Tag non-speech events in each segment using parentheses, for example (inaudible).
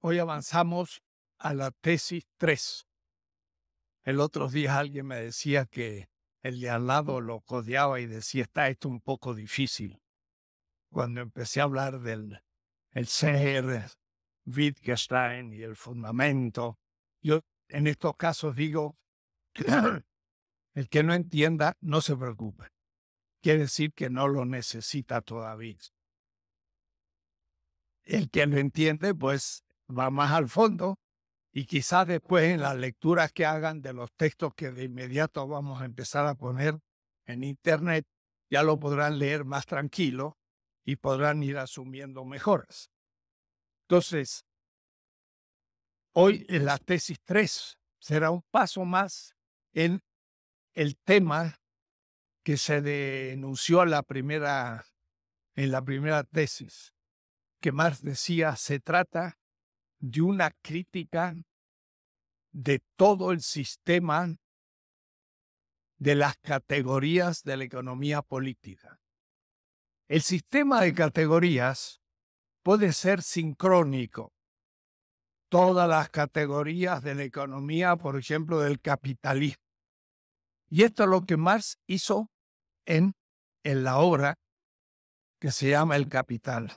Hoy avanzamos a la tesis 3. El otro día alguien me decía que el de al lado lo codeaba y decía, está esto un poco difícil. Cuando empecé a hablar del el ser, Wittgenstein y el fundamento, yo en estos casos digo, (clears throat) el que no entienda, no se preocupe. Quiere decir que no lo necesita todavía. El que lo entiende, pues va más al fondo y quizás después en las lecturas que hagan de los textos que de inmediato vamos a empezar a poner en Internet, ya lo podrán leer más tranquilo y podrán ir asumiendo mejoras. Entonces, hoy en la tesis 3 será un paso más en el tema que se denunció la primera, en la primera tesis, que más decía, se trata de una crítica de todo el sistema de las categorías de la economía política. El sistema de categorías puede ser sincrónico. Todas las categorías de la economía, por ejemplo, del capitalismo. Y esto es lo que Marx hizo en, en la obra que se llama El Capital.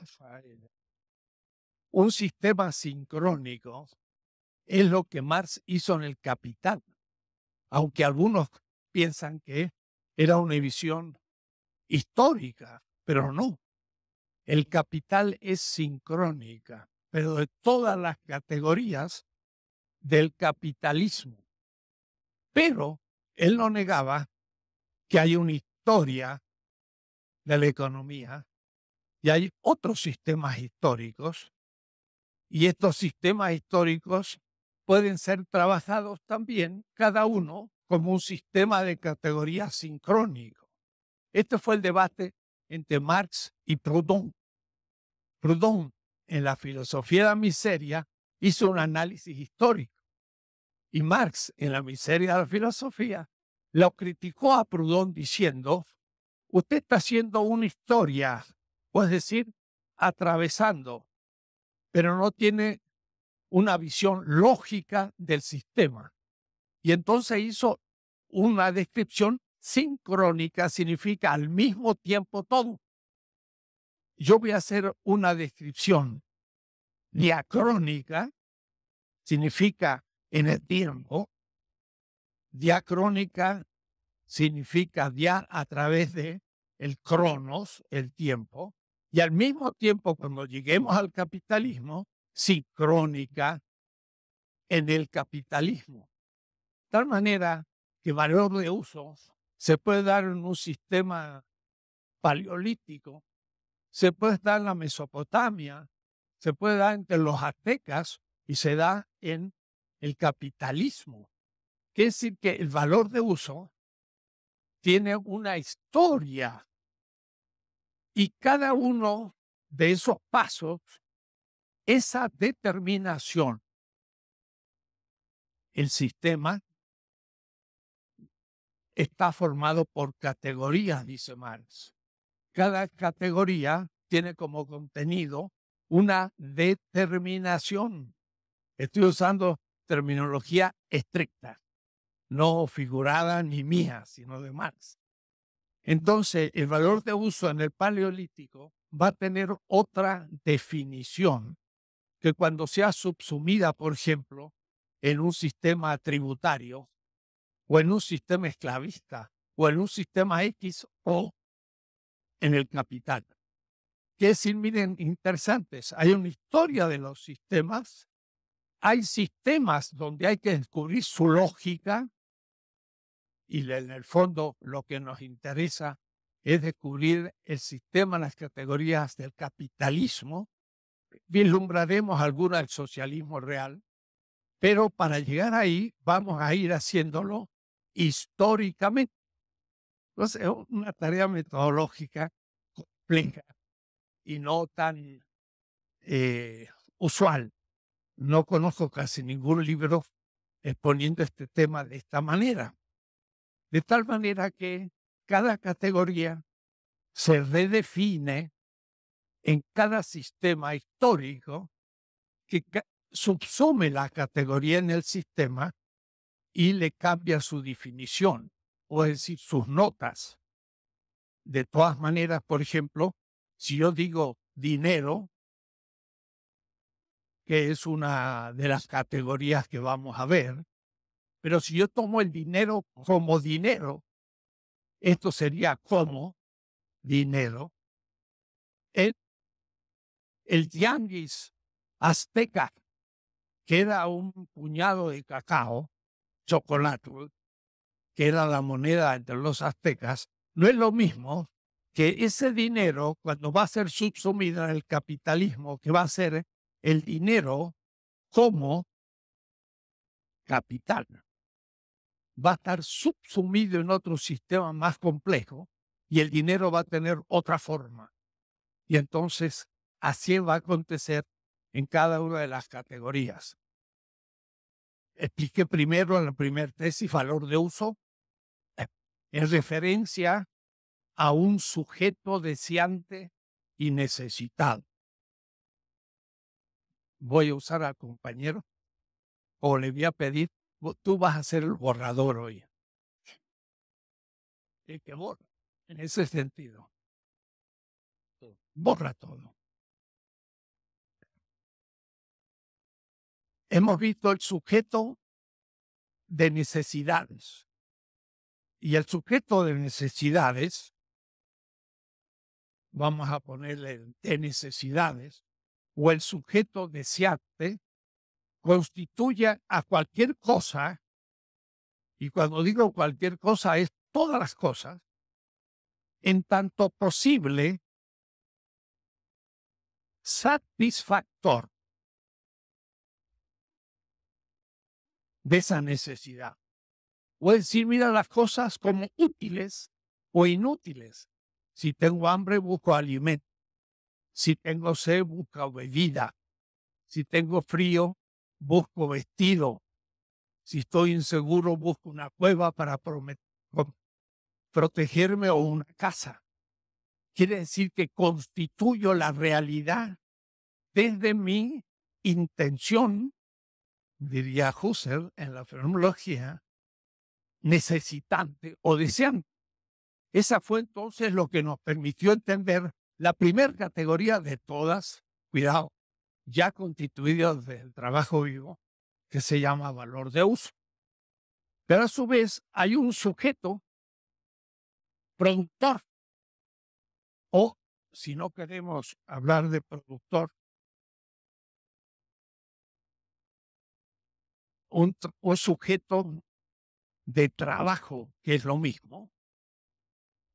Un sistema sincrónico es lo que Marx hizo en el Capital, aunque algunos piensan que era una visión histórica, pero no. El Capital es sincrónica, pero de todas las categorías del capitalismo. Pero él no negaba que hay una historia de la economía y hay otros sistemas históricos y estos sistemas históricos pueden ser trabajados también, cada uno, como un sistema de categoría sincrónico. Este fue el debate entre Marx y Proudhon. Proudhon, en la filosofía de la miseria, hizo un análisis histórico. Y Marx, en la miseria de la filosofía, lo criticó a Proudhon diciendo, usted está haciendo una historia, o es decir, atravesando pero no tiene una visión lógica del sistema. Y entonces hizo una descripción sincrónica, significa al mismo tiempo todo. Yo voy a hacer una descripción diacrónica, significa en el tiempo, diacrónica significa dia a través de el cronos, el tiempo, y al mismo tiempo, cuando lleguemos al capitalismo, sincrónica en el capitalismo. tal manera que valor de uso se puede dar en un sistema paleolítico, se puede dar en la Mesopotamia, se puede dar entre los aztecas y se da en el capitalismo. Quiere decir que el valor de uso tiene una historia y cada uno de esos pasos, esa determinación, el sistema está formado por categorías, dice Marx. Cada categoría tiene como contenido una determinación. Estoy usando terminología estricta, no figurada ni mía, sino de Marx. Entonces, el valor de uso en el paleolítico va a tener otra definición que cuando sea subsumida, por ejemplo, en un sistema tributario o en un sistema esclavista o en un sistema X o en el capital. Que es miren, interesantes, hay una historia de los sistemas, hay sistemas donde hay que descubrir su lógica, y en el fondo lo que nos interesa es descubrir el sistema, las categorías del capitalismo. Vislumbraremos alguna del socialismo real, pero para llegar ahí vamos a ir haciéndolo históricamente. Entonces es una tarea metodológica compleja y no tan eh, usual. No conozco casi ningún libro exponiendo este tema de esta manera. De tal manera que cada categoría se redefine en cada sistema histórico que subsume la categoría en el sistema y le cambia su definición, o es decir, sus notas. De todas maneras, por ejemplo, si yo digo dinero, que es una de las categorías que vamos a ver, pero si yo tomo el dinero como dinero, esto sería como dinero. El, el azteca, que era un puñado de cacao, chocolate, que era la moneda entre los aztecas, no es lo mismo que ese dinero, cuando va a ser subsumido en el capitalismo, que va a ser el dinero como capital va a estar subsumido en otro sistema más complejo y el dinero va a tener otra forma. Y entonces así va a acontecer en cada una de las categorías. Expliqué primero en la primera tesis valor de uso, eh, en referencia a un sujeto deseante y necesitado. Voy a usar al compañero o le voy a pedir tú vas a ser el borrador hoy. El que borra, en ese sentido. Borra todo. Hemos visto el sujeto de necesidades. Y el sujeto de necesidades, vamos a ponerle de necesidades, o el sujeto deseante, constituya a cualquier cosa, y cuando digo cualquier cosa es todas las cosas, en tanto posible, satisfactor de esa necesidad. O decir, mira las cosas como útiles o inútiles. Si tengo hambre, busco alimento. Si tengo sed, busco bebida. Si tengo frío, busco vestido. Si estoy inseguro, busco una cueva para protegerme o una casa. Quiere decir que constituyo la realidad desde mi intención, diría Husserl en la fenomenología, necesitante o deseante. Esa fue entonces lo que nos permitió entender la primera categoría de todas, cuidado, ya constituido del trabajo vivo que se llama valor de uso. Pero a su vez hay un sujeto productor o, si no queremos hablar de productor, un, sujeto de trabajo, que es lo mismo.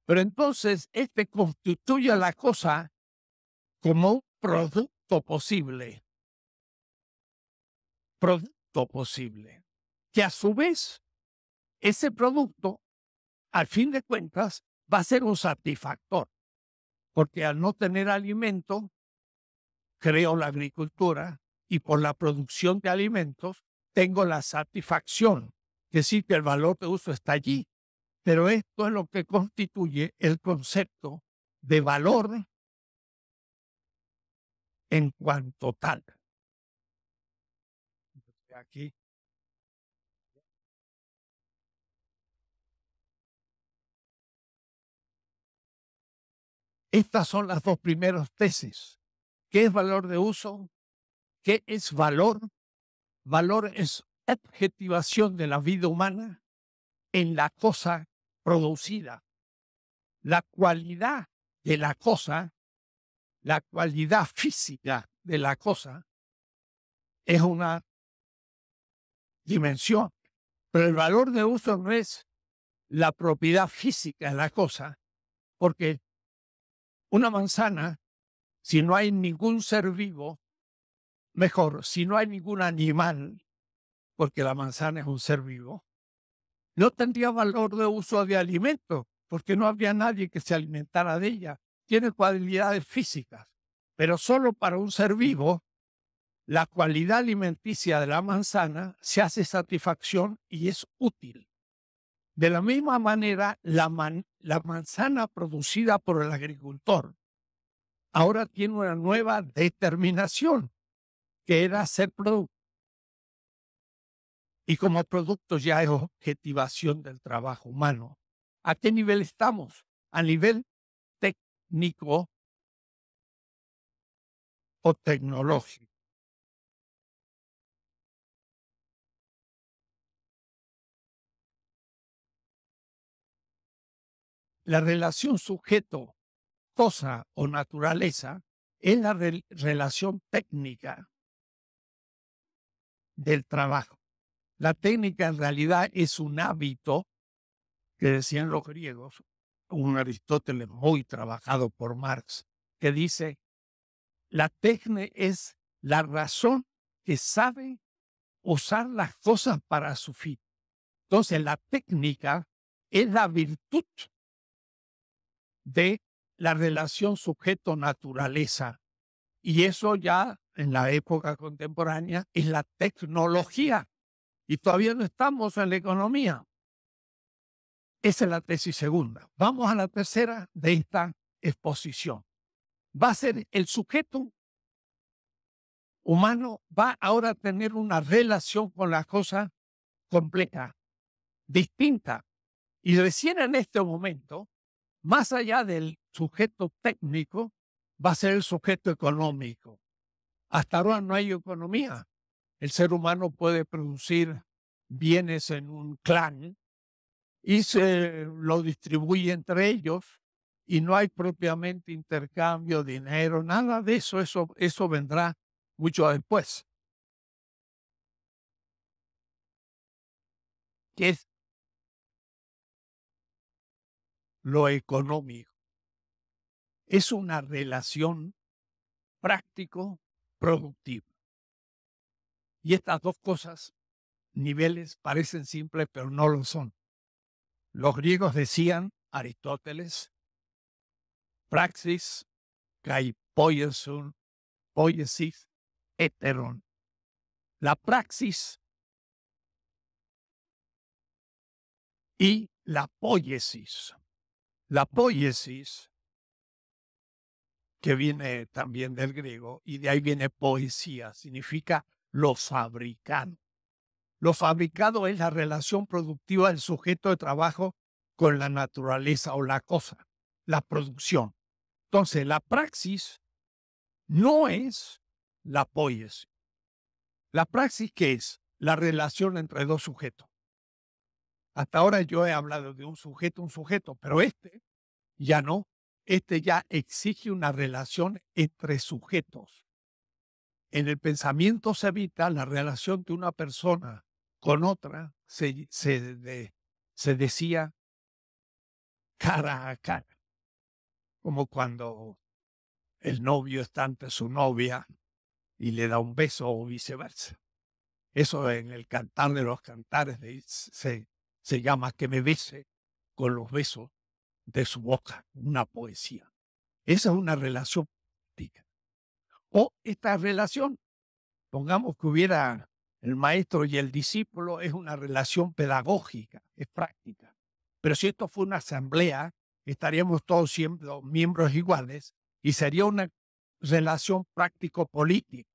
Pero entonces, este constituye la cosa como producto producto posible. Producto posible. Que a su vez, ese producto, al fin de cuentas, va a ser un satisfactor. Porque al no tener alimento, creo la agricultura y por la producción de alimentos, tengo la satisfacción. Es decir, que el valor de uso está allí. Pero esto es lo que constituye el concepto de valor en cuanto tal. Estas son las dos primeras tesis. ¿Qué es valor de uso? ¿Qué es valor? Valor es objetivación de la vida humana en la cosa producida. La cualidad de la cosa la cualidad física de la cosa es una dimensión, pero el valor de uso no es la propiedad física de la cosa, porque una manzana, si no hay ningún ser vivo, mejor, si no hay ningún animal, porque la manzana es un ser vivo, no tendría valor de uso de alimento, porque no habría nadie que se alimentara de ella tiene cualidades físicas, pero solo para un ser vivo, la cualidad alimenticia de la manzana se hace satisfacción y es útil. De la misma manera, la, manzana producida por el agricultor ahora tiene una nueva determinación, que era ser producto. Y como producto ya es objetivación del trabajo humano. ¿A qué nivel estamos? A nivel técnico o tecnológico. La relación sujeto, cosa o naturaleza es la relación técnica del trabajo. La técnica en realidad es un hábito que decían los griegos, un Aristóteles muy trabajado por Marx, que dice, la tecne es la razón que sabe usar las cosas para su fin. Entonces, la técnica es la virtud de la relación sujeto-naturaleza. Y eso ya en la época contemporánea es la tecnología. Y todavía no estamos en la economía. Esa es la tesis segunda. Vamos a la tercera de esta exposición. Va a ser el sujeto humano, va ahora a tener una relación con las cosas completa, distinta. Y recién en este momento, más allá del sujeto técnico, va a ser el sujeto económico. Hasta ahora no hay economía. El ser humano puede producir bienes en un clan, y se lo distribuye entre ellos y no hay propiamente intercambio, dinero, nada de eso, eso, eso vendrá mucho después. ¿Qué es lo económico? Es una relación práctico-productiva. Y estas dos cosas, niveles, parecen simples, pero no lo son. Los griegos decían, Aristóteles, praxis, kai poiesun, poiesis, eteron. La praxis y la poiesis. La poiesis, que viene también del griego, y de ahí viene poesía, significa lo fabricado. Lo fabricado es la relación productiva del sujeto de trabajo con la naturaleza o la cosa, la producción. Entonces, la praxis no es la poiesis. La praxis, ¿qué es? La relación entre dos sujetos. Hasta ahora yo he hablado de un sujeto, un sujeto, pero este ya no. Este ya exige una relación entre sujetos. En el pensamiento se evita la relación de una persona con otra se, se, decía cara a cara, como cuando el novio está ante su novia y le da un beso o viceversa. Eso en el cantar de los cantares se, se llama que me bese con los besos de su boca, una poesía. Esa es una relación política. O esta relación, pongamos que hubiera el maestro y el discípulo es una relación pedagógica, es práctica. Pero si esto fue una asamblea, estaríamos todos siempre miembros iguales y sería una relación práctico-política.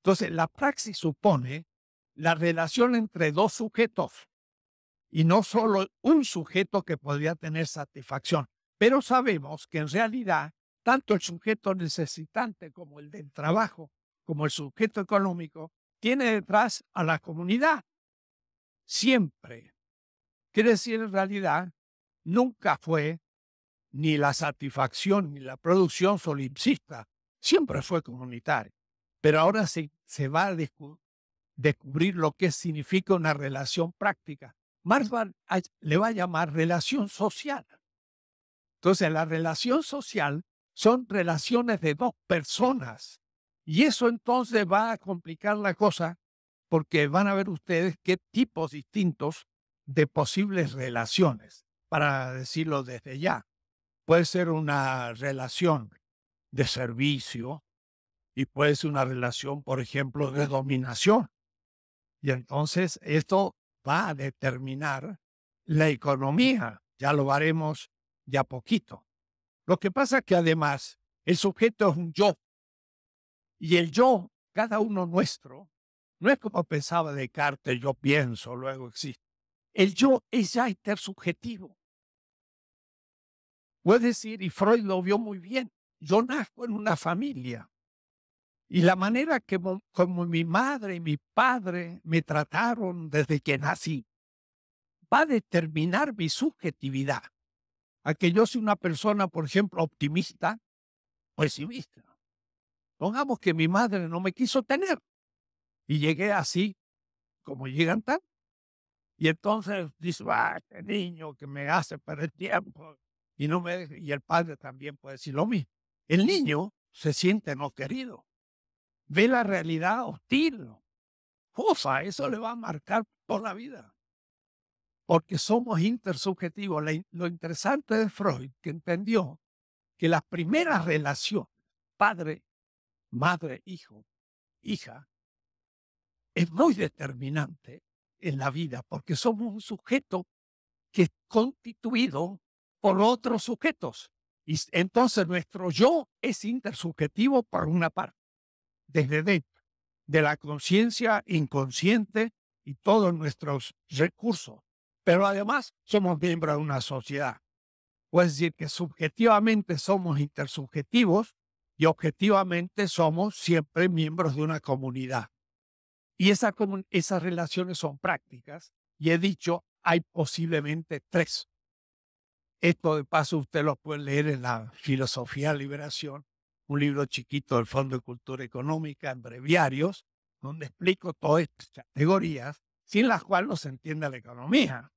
Entonces, la praxis supone la relación entre dos sujetos y no solo un sujeto que podría tener satisfacción. Pero sabemos que en realidad tanto el sujeto necesitante como el del trabajo, como el sujeto económico, tiene detrás a la comunidad. Siempre. Quiere decir, en realidad, nunca fue ni la satisfacción ni la producción solipsista, siempre fue comunitaria. Pero ahora sí se va a descubrir lo que significa una relación práctica. Marx le va a llamar relación social. Entonces, la relación social son relaciones de dos personas y eso entonces va a complicar la cosa porque van a ver ustedes qué tipos distintos de posibles relaciones, para decirlo desde ya. Puede ser una relación de servicio y puede ser una relación, por ejemplo, de dominación. Y entonces esto va a determinar la economía. Ya lo haremos ya poquito. Lo que pasa es que además el sujeto es un yo, y el yo, cada uno nuestro, no es como pensaba Descartes, yo pienso, luego existe. El yo es ya intersubjetivo. Puedes decir, y Freud lo vio muy bien, yo nazco en una familia. Y la manera que como mi madre y mi padre me trataron desde que nací va a determinar mi subjetividad. A que yo soy una persona, por ejemplo, optimista o pesimista. Pongamos que mi madre no me quiso tener y llegué así, como llegan tan. Y entonces dice, va, ah, este niño que me hace perder tiempo y no me y el padre también puede decir lo mismo. El niño se siente no querido, ve la realidad hostil. Ufa, eso le va a marcar por la vida porque somos intersubjetivos. Lo interesante de Freud, que entendió que las primeras relaciones, padre madre, hijo, hija, es muy determinante en la vida porque somos un sujeto que es constituido por otros sujetos. Y entonces nuestro yo es intersubjetivo por una parte, desde dentro, de la conciencia inconsciente y todos nuestros recursos. Pero además somos miembros de una sociedad. Puede decir que subjetivamente somos intersubjetivos y objetivamente somos siempre miembros de una comunidad. Y esas relaciones son prácticas y he dicho, hay posiblemente tres. Esto de paso usted lo puede leer en la Filosofía de Liberación, un libro chiquito del Fondo de Cultura Económica en breviarios, donde explico todas estas categorías sin las cuales no se entiende la economía.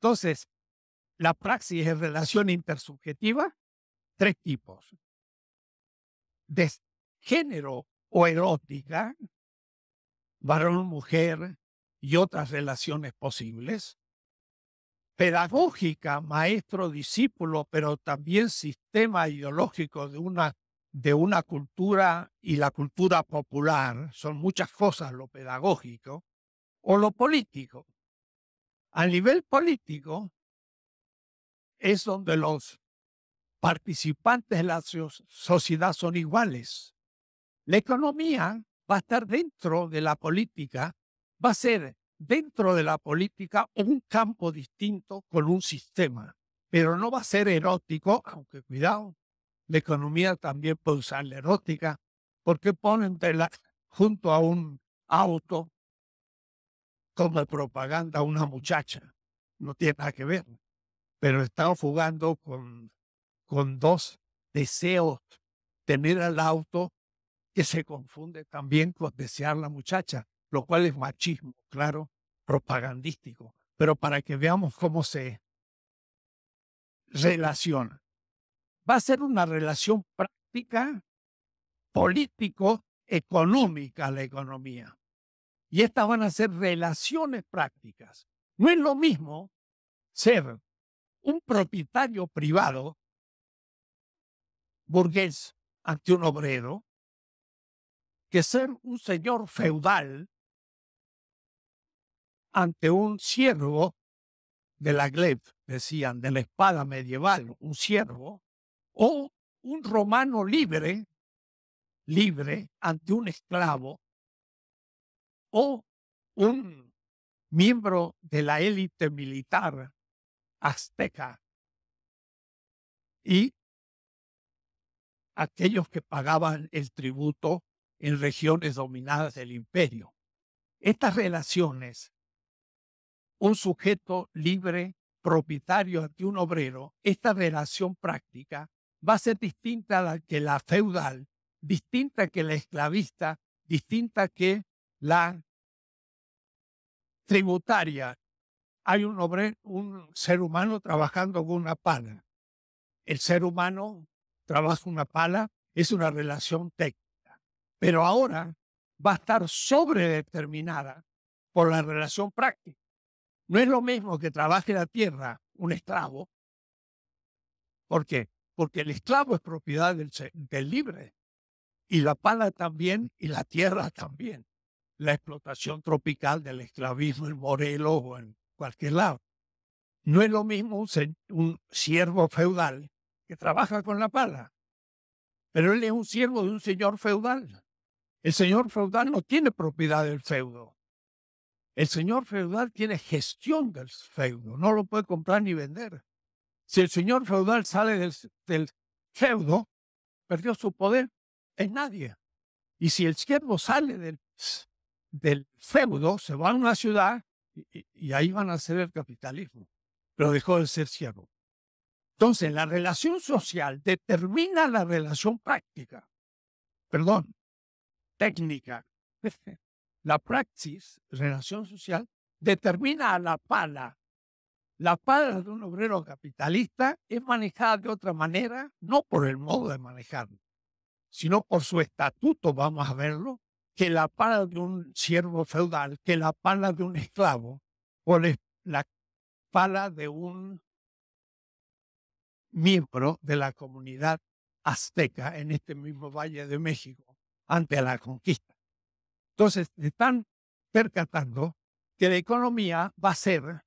Entonces, la praxis es relación intersubjetiva, tres tipos de género o erótica, varón-mujer y otras relaciones posibles, pedagógica, maestro-discípulo, pero también sistema ideológico de una, de una cultura y la cultura popular, son muchas cosas lo pedagógico, o lo político. A nivel político es donde los participantes de la sociedad son iguales. La economía va a estar dentro de la política, va a ser dentro de la política un campo distinto con un sistema, pero no va a ser erótico, aunque cuidado, la economía también puede usar la erótica, porque ponen junto a un auto como propaganda a una muchacha, no tiene nada que ver, pero están jugando con con dos deseos, tener al auto que se confunde también con desear la muchacha, lo cual es machismo, claro, propagandístico, pero para que veamos cómo se relaciona. Va a ser una relación práctica, político, económica la economía. Y estas van a ser relaciones prácticas. No es lo mismo ser un propietario privado burgués ante un obrero que ser un señor feudal ante un siervo de la gleb, decían, de la espada medieval, un siervo, o un romano libre, libre ante un esclavo, o un miembro de la élite militar azteca. Y aquellos que pagaban el tributo en regiones dominadas del imperio. Estas relaciones, un sujeto libre, propietario de un obrero, esta relación práctica va a ser distinta a la que la feudal, distinta que la esclavista, distinta que la tributaria. Hay un, obrero, un ser humano trabajando con una pana. El ser humano trabaja una pala, es una relación técnica. Pero ahora va a estar sobredeterminada por la relación práctica. No es lo mismo que trabaje la tierra un esclavo. ¿Por qué? Porque el esclavo es propiedad del, libre. Y la pala también, y la tierra también. La explotación tropical del esclavismo en Morelos o en cualquier lado. No es lo mismo un siervo feudal que trabaja con la pala. Pero él es un siervo de un señor feudal. El señor feudal no tiene propiedad del feudo. El señor feudal tiene gestión del feudo, no lo puede comprar ni vender. Si el señor feudal sale del, feudo, perdió su poder, en nadie. Y si el siervo sale del, feudo, se va a una ciudad y, y ahí van a hacer el capitalismo, pero dejó de ser siervo. Entonces, la relación social determina la relación práctica, perdón, técnica. La praxis, relación social, determina a la pala. La pala de un obrero capitalista es manejada de otra manera, no por el modo de manejarla, sino por su estatuto, vamos a verlo, que la pala de un siervo feudal, que la pala de un esclavo, o la pala de un miembro de la comunidad azteca en este mismo Valle de México ante la conquista. Entonces, están percatando que la economía va a ser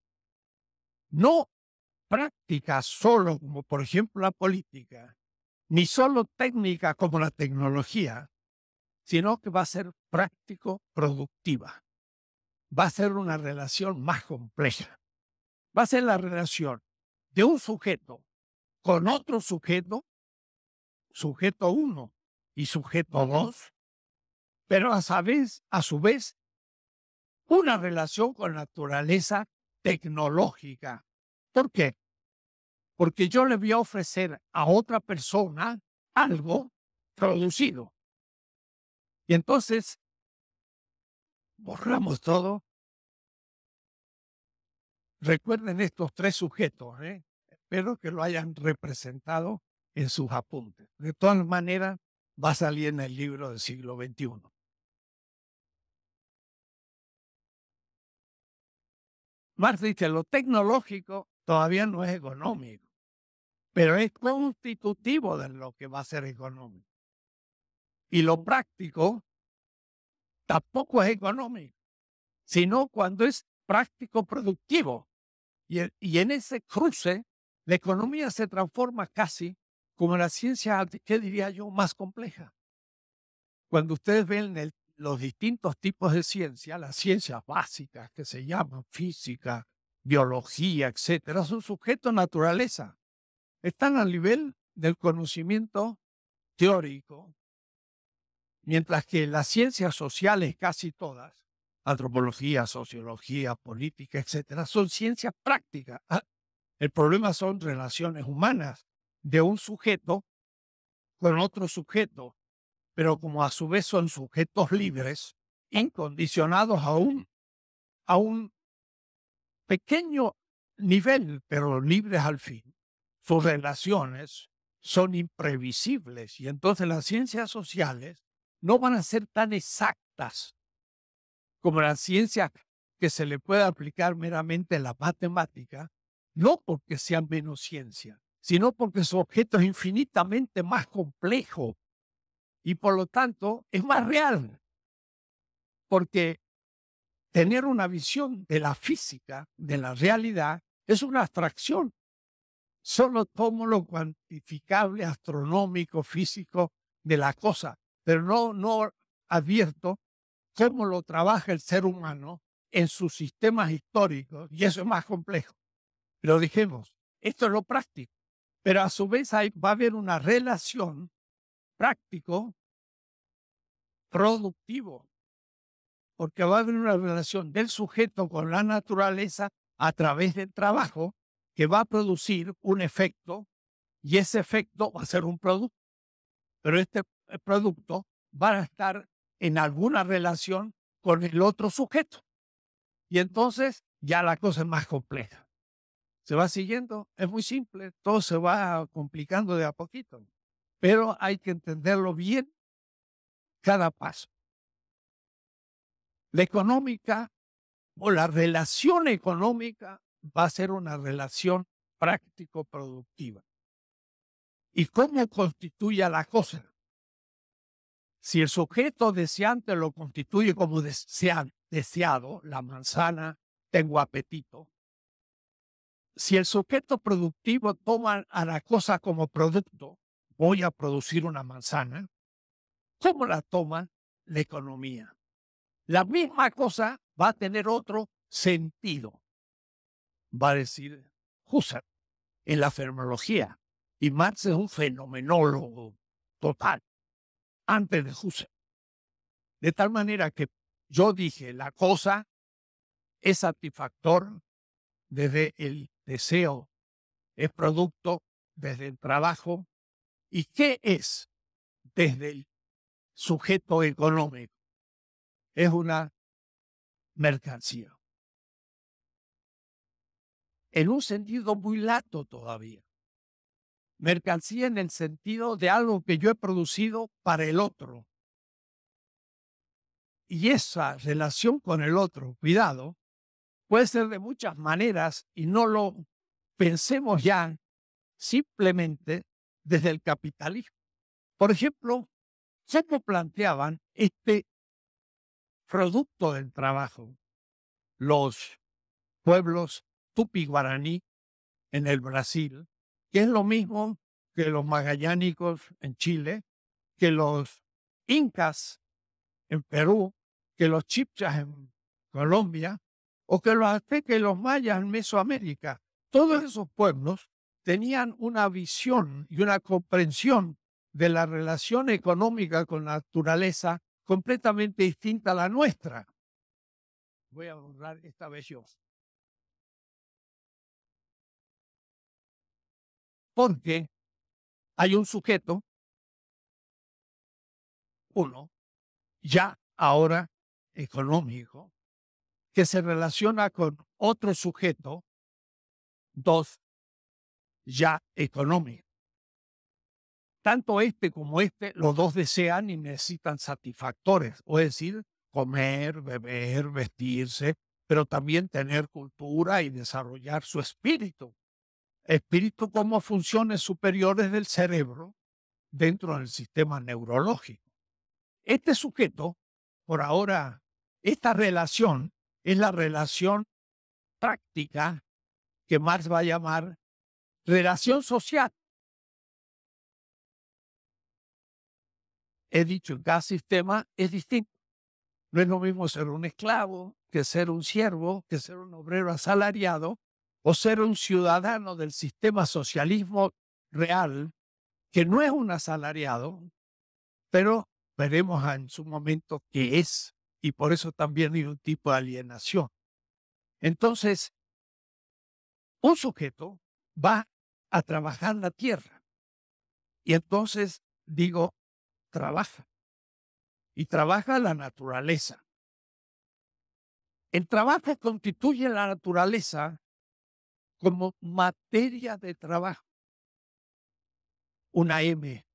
no práctica solo como por ejemplo la política, ni solo técnica como la tecnología, sino que va a ser práctico-productiva. Va a ser una relación más compleja. Va a ser la relación de un sujeto con otro sujeto, sujeto uno y sujeto dos, pero a su, a su vez una relación con naturaleza tecnológica. ¿Por qué? Porque yo le voy a ofrecer a otra persona algo producido. Y entonces borramos todo. Recuerden estos tres sujetos, ¿eh? Espero que lo hayan representado en sus apuntes. De todas maneras, va a salir en el libro del siglo XXI. Marx dice, lo tecnológico todavía no es económico, pero es constitutivo de lo que va a ser económico. Y lo práctico tampoco es económico, sino cuando es práctico productivo. Y, y en ese cruce la economía se transforma casi como la ciencia, ¿qué diría yo?, más compleja. Cuando ustedes ven los distintos tipos de ciencia, las ciencias básicas que se llaman física, biología, etcétera, son sujetos a naturaleza. Están al nivel del conocimiento teórico, mientras que las ciencias sociales, casi todas, antropología, sociología, política, etcétera, son ciencias prácticas, ah, el problema son relaciones humanas de un sujeto con otro sujeto, pero como a su vez son sujetos libres, incondicionados a un, a un pequeño nivel, pero libres al fin. Sus relaciones son imprevisibles y entonces las ciencias sociales no van a ser tan exactas como la ciencia que se le puede aplicar meramente la matemática, no porque sea menos ciencia, sino porque su objeto es infinitamente más complejo y por lo tanto es más real. Porque tener una visión de la física, de la realidad, es una abstracción. Solo tomo lo cuantificable, astronómico, físico de la cosa, pero no, no advierto cómo lo trabaja el ser humano en sus sistemas históricos, y eso es más complejo lo dijimos, esto es lo práctico, pero a su vez va a haber una relación práctico, productivo, porque va a haber una relación del sujeto con la naturaleza a través del trabajo que va a producir un efecto y ese efecto va a ser un producto. Pero este eh, producto va a estar en alguna relación con el otro sujeto. Y entonces ya la cosa es más compleja se va siguiendo. Es muy simple, todo se va complicando de a poquito, pero hay que entenderlo bien cada paso. La económica o la relación económica va a ser una relación práctico-productiva. ¿Y cómo constituye la cosa? Si el sujeto deseante lo constituye como deseado, la manzana, tengo apetito, si el sujeto productivo toma a la cosa como producto, voy a producir una manzana, ¿cómo la toma la economía? La misma cosa va a tener otro sentido. Va a decir Husserl en la fenomenología. Y Marx es un fenomenólogo total, antes de Husserl. De tal manera que yo dije, la cosa es satisfactor desde el deseo es producto desde el trabajo y qué es desde el sujeto económico. Es una mercancía. En un sentido muy lato todavía. Mercancía en el sentido de algo que yo he producido para el otro. Y esa relación con el otro, cuidado, puede ser de muchas maneras y no lo pensemos ya simplemente desde el capitalismo. Por ejemplo, se planteaban este producto del trabajo los pueblos tupi-guaraní en el Brasil, que es lo mismo que los magallánicos en Chile, que los incas en Perú, que los chipchas en Colombia, o que los aztecas y los mayas en Mesoamérica. Todos esos pueblos tenían una visión y una comprensión de la relación económica con la naturaleza completamente distinta a la nuestra. Voy a borrar esta vez yo. Porque hay un sujeto, uno, ya ahora económico, que se relaciona con otro sujeto, dos, ya económico. Tanto este como este, los dos desean y necesitan satisfactores, o es decir, comer, beber, vestirse, pero también tener cultura y desarrollar su espíritu. Espíritu como funciones superiores del cerebro dentro del sistema neurológico. Este sujeto, por ahora, esta relación es la relación práctica que Marx va a llamar relación social. He dicho, que cada sistema es distinto. No es lo mismo ser un esclavo que ser un siervo, que ser un obrero asalariado o ser un ciudadano del sistema socialismo real, que no es un asalariado, pero veremos en su momento qué es y por eso también hay un tipo de alienación. Entonces, un sujeto va a trabajar la tierra. Y entonces digo, trabaja. Y trabaja la naturaleza. El trabajo constituye la naturaleza como materia de trabajo. Una M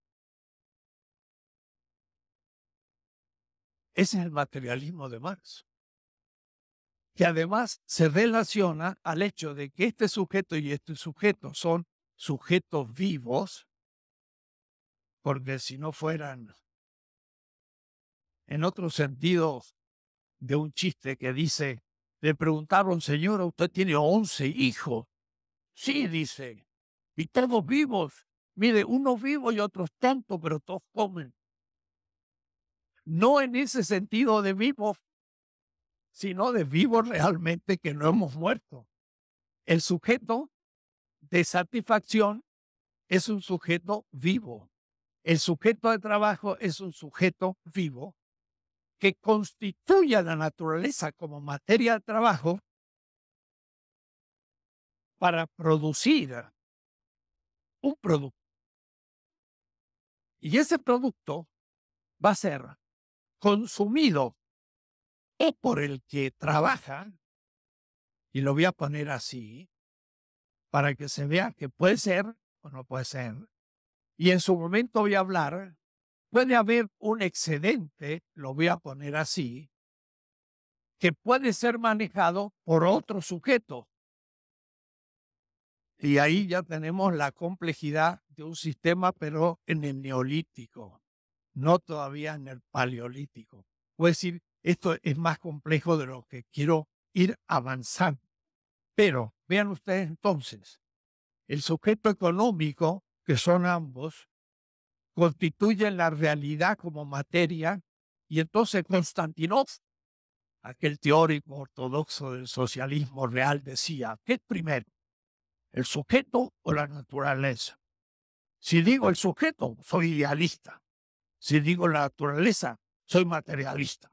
Ese es el materialismo de Marx. Que además se relaciona al hecho de que este sujeto y este sujeto son sujetos vivos, porque si no fueran, en otro sentido, de un chiste que dice, le preguntaron, señor, usted tiene once hijos. Sí, dice, y todos vivos. Mire, uno vivo y otros tantos, pero todos comen no en ese sentido de vivo, sino de vivo realmente que no hemos muerto. El sujeto de satisfacción es un sujeto vivo. El sujeto de trabajo es un sujeto vivo que constituye a la naturaleza como materia de trabajo para producir un producto. Y ese producto va a ser consumido o eh. por el que trabaja, y lo voy a poner así, para que se vea que puede ser o no puede ser, y en su momento voy a hablar, puede haber un excedente, lo voy a poner así, que puede ser manejado por otro sujeto. Y ahí ya tenemos la complejidad de un sistema, pero en el neolítico no todavía en el paleolítico. Puedo decir, esto es más complejo de lo que quiero ir avanzando. Pero vean ustedes entonces, el sujeto económico, que son ambos, constituyen la realidad como materia, y entonces Constantinov, aquel teórico ortodoxo del socialismo real, decía, ¿qué es primero? ¿El sujeto o la naturaleza? Si digo el sujeto, soy idealista. Si digo la naturaleza, soy materialista.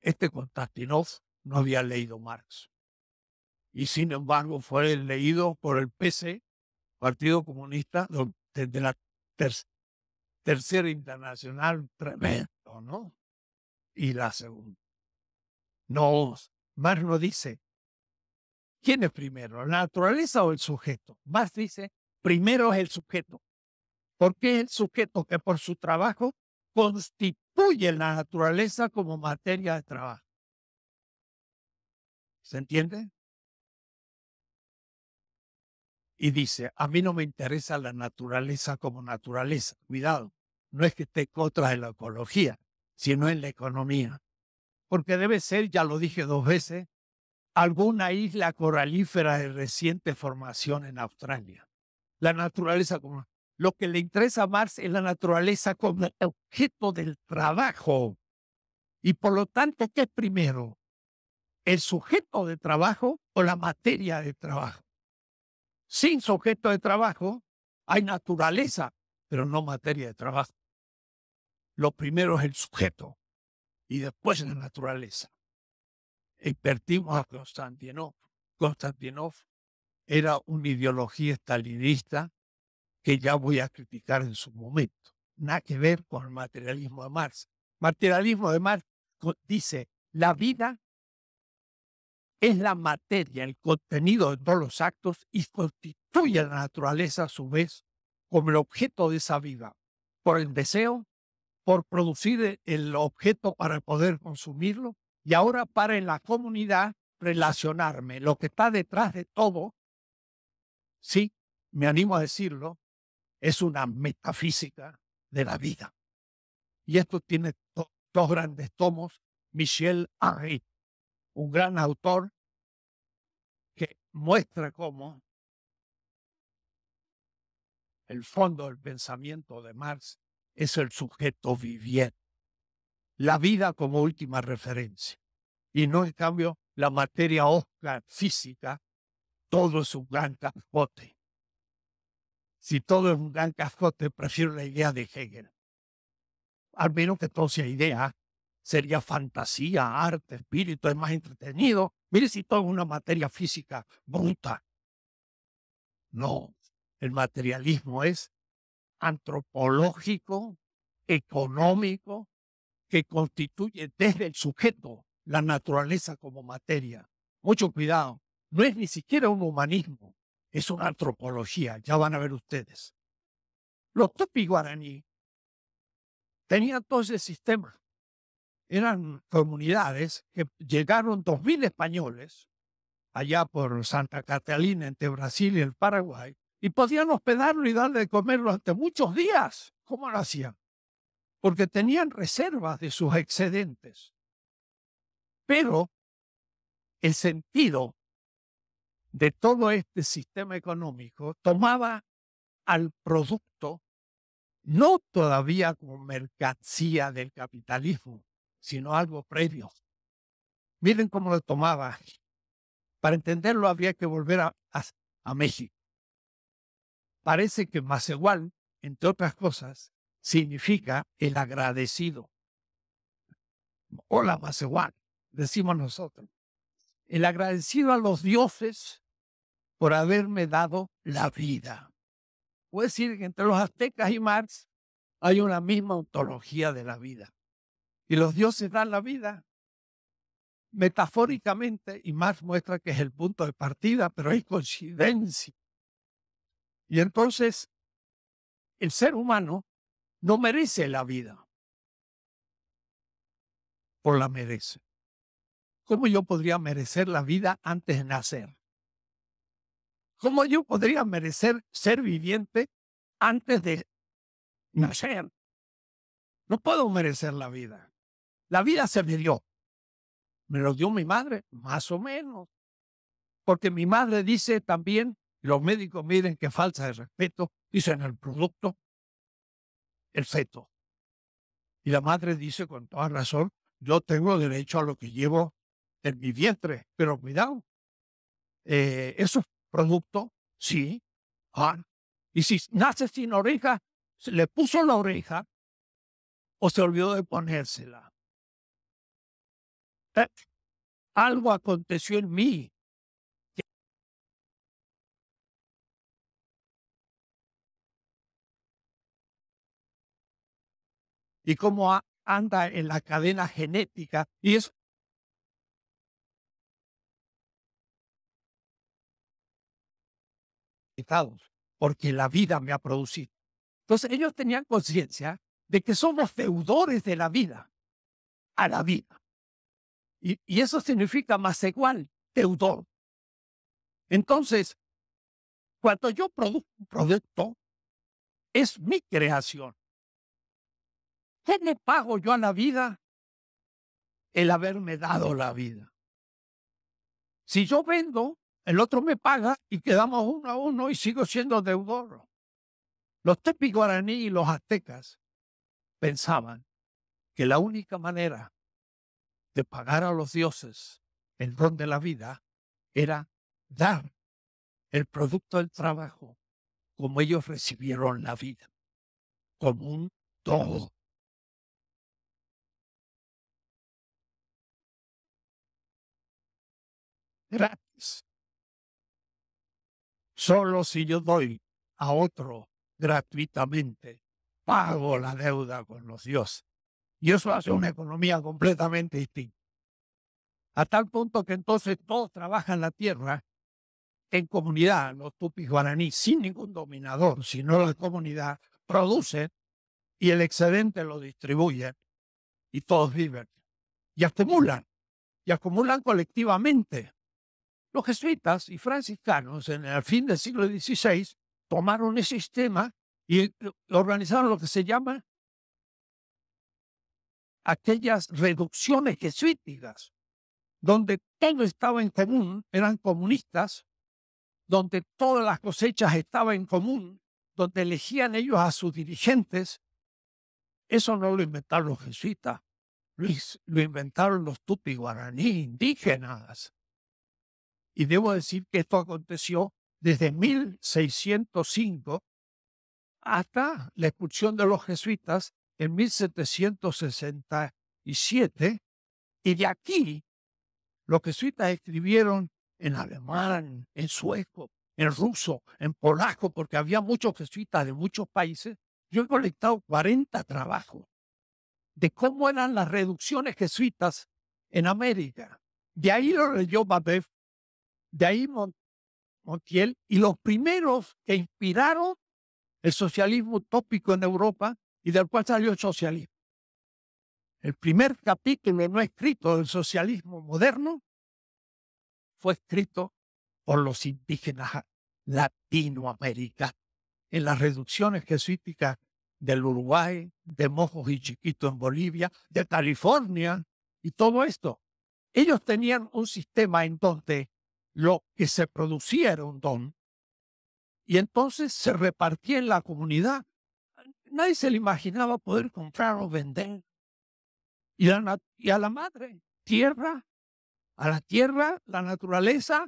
Este Konstantinov no había leído Marx. Y sin embargo fue leído por el PC, Partido Comunista, desde la tercera internacional, tremendo, ¿no? Y la segunda. No, Marx no dice, ¿quién es primero, la naturaleza o el sujeto? Marx dice, primero es el sujeto porque el sujeto que por su trabajo constituye la naturaleza como materia de trabajo. ¿Se entiende? Y dice, a mí no me interesa la naturaleza como naturaleza. Cuidado, no es que esté contra la ecología, sino en la economía. Porque debe ser, ya lo dije dos veces, alguna isla coralífera de reciente formación en Australia. La naturaleza como lo que le interesa a Marx es la naturaleza como objeto del trabajo. Y por lo tanto, ¿qué es primero? ¿El sujeto de trabajo o la materia de trabajo? Sin sujeto de trabajo hay naturaleza, pero no materia de trabajo. Lo primero es el sujeto y después la naturaleza. Invertimos a Constantinov. Constantinov era una ideología estalinista que ya voy a criticar en su momento. Nada que ver con el materialismo de Marx. Materialismo de Marx dice, la vida es la materia, el contenido de todos los actos y constituye la naturaleza a su vez como el objeto de esa vida, por el deseo, por producir e-, el objeto para poder consumirlo y ahora para en la comunidad relacionarme. Lo que está detrás de todo, sí, me animo a decirlo, es una metafísica de la vida. Y esto tiene dos grandes tomos. Michel Henry, un gran autor que muestra cómo el fondo del pensamiento de Marx es el sujeto viviente, la vida como última referencia. Y no en cambio la materia Oscar física, todo es un gran capote si todo es un gran cascote, prefiero la idea de Hegel. Al menos que todo sea idea, sería fantasía, arte, espíritu, es más entretenido. Mire si todo es una materia física bruta. No, el materialismo es antropológico, económico, que constituye desde el sujeto la naturaleza como materia. Mucho cuidado, no es ni siquiera un humanismo, es una antropología, ya van a ver ustedes. Los tupi guaraní tenían todo ese sistema. Eran comunidades que llegaron 2.000 españoles allá por Santa Catalina, entre Brasil y el Paraguay, y podían hospedarlo y darle de comerlo durante muchos días. ¿Cómo lo hacían? Porque tenían reservas de sus excedentes. Pero el sentido de todo este sistema económico tomaba al producto no todavía como mercancía del capitalismo, sino algo previo. Miren cómo lo tomaba. Para entenderlo había que volver a, México. Parece que más entre otras cosas, significa el agradecido. Hola, más decimos nosotros. El agradecido a los dioses por haberme dado la vida. Puede decir que entre los aztecas y Marx hay una misma ontología de la vida. Y los dioses dan la vida metafóricamente, y Marx muestra que es el punto de partida, pero hay coincidencia. Y entonces, el ser humano no merece la vida, por la merece. ¿Cómo yo podría merecer la vida antes de nacer? ¿Cómo yo podría merecer ser viviente antes de nacer? No puedo merecer la vida. La vida se me dio. Me lo dio mi madre, más o menos. Porque mi madre dice también, los médicos miren qué falta de respeto, dicen el producto, el feto. Y la madre dice con toda razón, yo tengo derecho a lo que llevo en mi vientre, pero cuidado, eh, es producto? Sí. Ah. Y si nace sin oreja, ¿se le puso la oreja o se olvidó de ponérsela. Eh, algo aconteció en mí. Y cómo anda en la cadena genética. Y es porque la vida me ha producido. Entonces ellos tenían conciencia de que somos deudores de la vida, a la vida. Y, eso significa más igual, deudor. Entonces, cuando yo produzco un producto, es mi creación. ¿Qué le pago yo a la vida? El haberme dado la vida. Si yo vendo, el otro me paga y quedamos uno a uno y sigo siendo deudor. Los tepi guaraní y los aztecas pensaban que la única manera de pagar a los dioses el don de la vida era dar el producto del trabajo como ellos recibieron la vida, como un todo. Gracias. Solo si yo doy a otro gratuitamente, pago la deuda con los dioses. Y eso hace una economía completamente distinta. A tal punto que entonces todos trabajan la tierra en comunidad, los tupis guaraní, sin ningún dominador, sino la comunidad, produce y el excedente lo distribuyen y todos viven y acumulan, y acumulan colectivamente. Los jesuitas y franciscanos en el fin del siglo XVI tomaron ese sistema y eh, organizaron lo que se llama aquellas reducciones jesuíticas, donde todo estaba en común, eran comunistas, donde todas las cosechas estaban en común, donde elegían ellos a sus dirigentes. Eso no lo inventaron los jesuitas, lo inventaron los tupi guaraní, indígenas. Y debo decir que esto aconteció desde 1605 hasta la expulsión de los jesuitas en 1767. Y de aquí, los jesuitas escribieron en alemán, en sueco, en ruso, en polaco, porque había muchos jesuitas de muchos países. Yo he colectado 40 trabajos de cómo eran las reducciones jesuitas en América. De ahí lo leyó Babeuf de ahí Montiel y los primeros que inspiraron el socialismo utópico en Europa y del cual salió el socialismo. El primer capítulo no escrito del socialismo moderno fue escrito por los indígenas latinoamericanos en las reducciones jesuíticas del Uruguay, de Mojos y Chiquito en Bolivia, de California y todo esto. Ellos tenían un sistema en donde lo que se producía era un don. Y entonces se repartía en la comunidad. Nadie se le imaginaba poder comprar o vender. Y, a la madre, tierra, a la tierra, la naturaleza.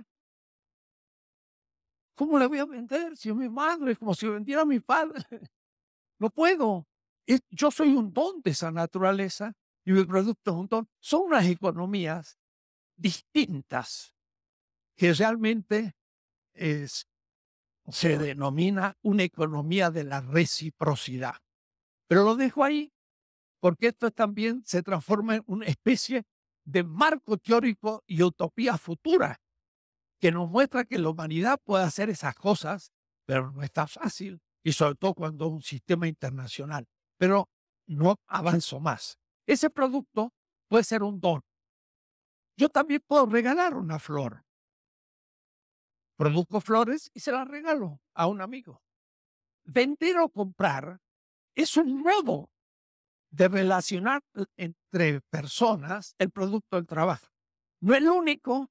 ¿Cómo le voy a vender si mi madre? Como si vendiera a mi padre. (laughs) No puedo. yo soy un don de esa naturaleza y mi producto es un don. Son unas economías distintas realmente es, se denomina una economía de la reciprocidad. Pero lo dejo ahí porque esto también se transforma en una especie de marco teórico y utopía futura que nos muestra que la humanidad puede hacer esas cosas, pero no está fácil, y sobre todo cuando es un sistema internacional. Pero no avanzo más. Ese producto puede ser un don. Yo también puedo regalar una flor, Produzco flores y se las regalo a un amigo. Vender o comprar es un modo de relacionar entre personas el producto del trabajo. No el único,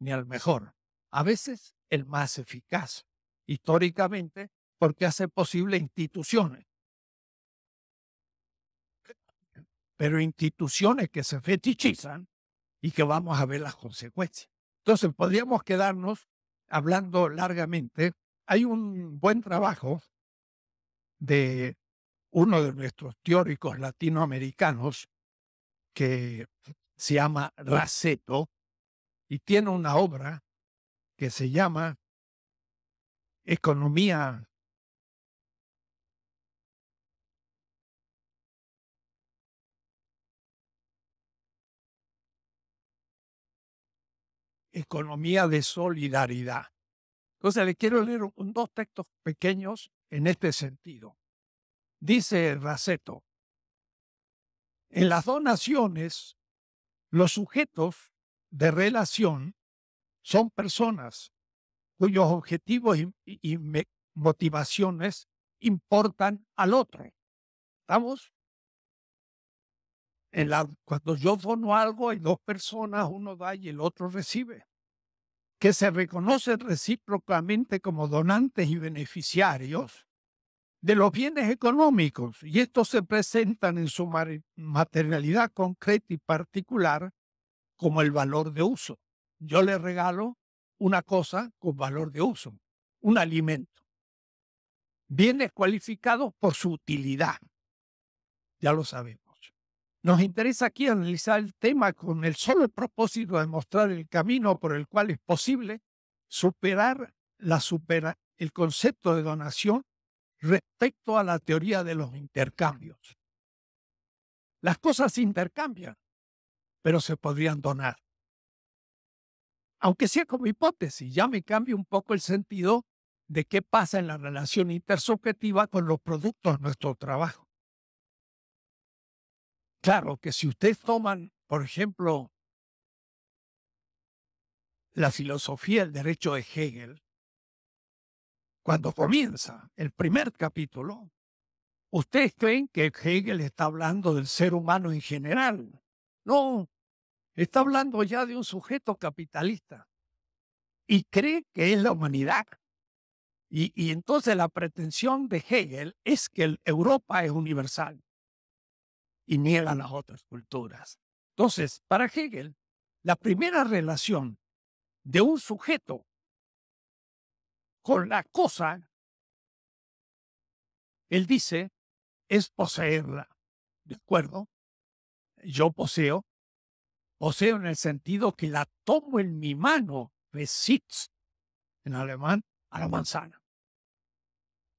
ni el mejor. A veces el más eficaz, históricamente, porque hace posible instituciones. Pero instituciones que se fetichizan y que vamos a ver las consecuencias. Entonces podríamos quedarnos hablando largamente, hay un buen trabajo de uno de nuestros teóricos latinoamericanos que se llama Raceto y tiene una obra que se llama Economía economía de solidaridad. Entonces, le quiero leer dos textos pequeños en este sentido. Dice Raceto, en las donaciones, los sujetos de relación son personas cuyos objetivos y, y motivaciones importan al otro. ¿Estamos? cuando yo dono algo, hay dos personas, uno da y el otro recibe, que se reconocen recíprocamente como donantes y beneficiarios de los bienes económicos, y estos se presentan en su materialidad concreta y particular como el valor de uso. Yo le regalo una cosa con valor de uso, un alimento. Bienes cualificados por su utilidad. Ya lo sabemos. Nos interesa aquí analizar el tema con el solo propósito de mostrar el camino por el cual es posible superar el concepto de donación respecto a la teoría de los intercambios. Las cosas se intercambian, pero se podrían donar. Aunque sea como hipótesis, ya me cambia un poco el sentido de qué pasa en la relación intersubjetiva con los productos de nuestro trabajo. Claro que si ustedes toman, por ejemplo, la filosofía del derecho de Hegel, cuando comienza el primer capítulo, ustedes creen que Hegel está hablando del ser humano en general. No, está hablando ya de un sujeto capitalista y cree que es la humanidad. Y, entonces la pretensión de Hegel es que Europa es universal y niegan las otras culturas. Entonces, para Hegel, la primera relación de un sujeto con la cosa, él dice, es poseerla. ¿De acuerdo? Yo poseo. Poseo en el sentido que la tomo en mi mano, besitz, en alemán, a la manzana.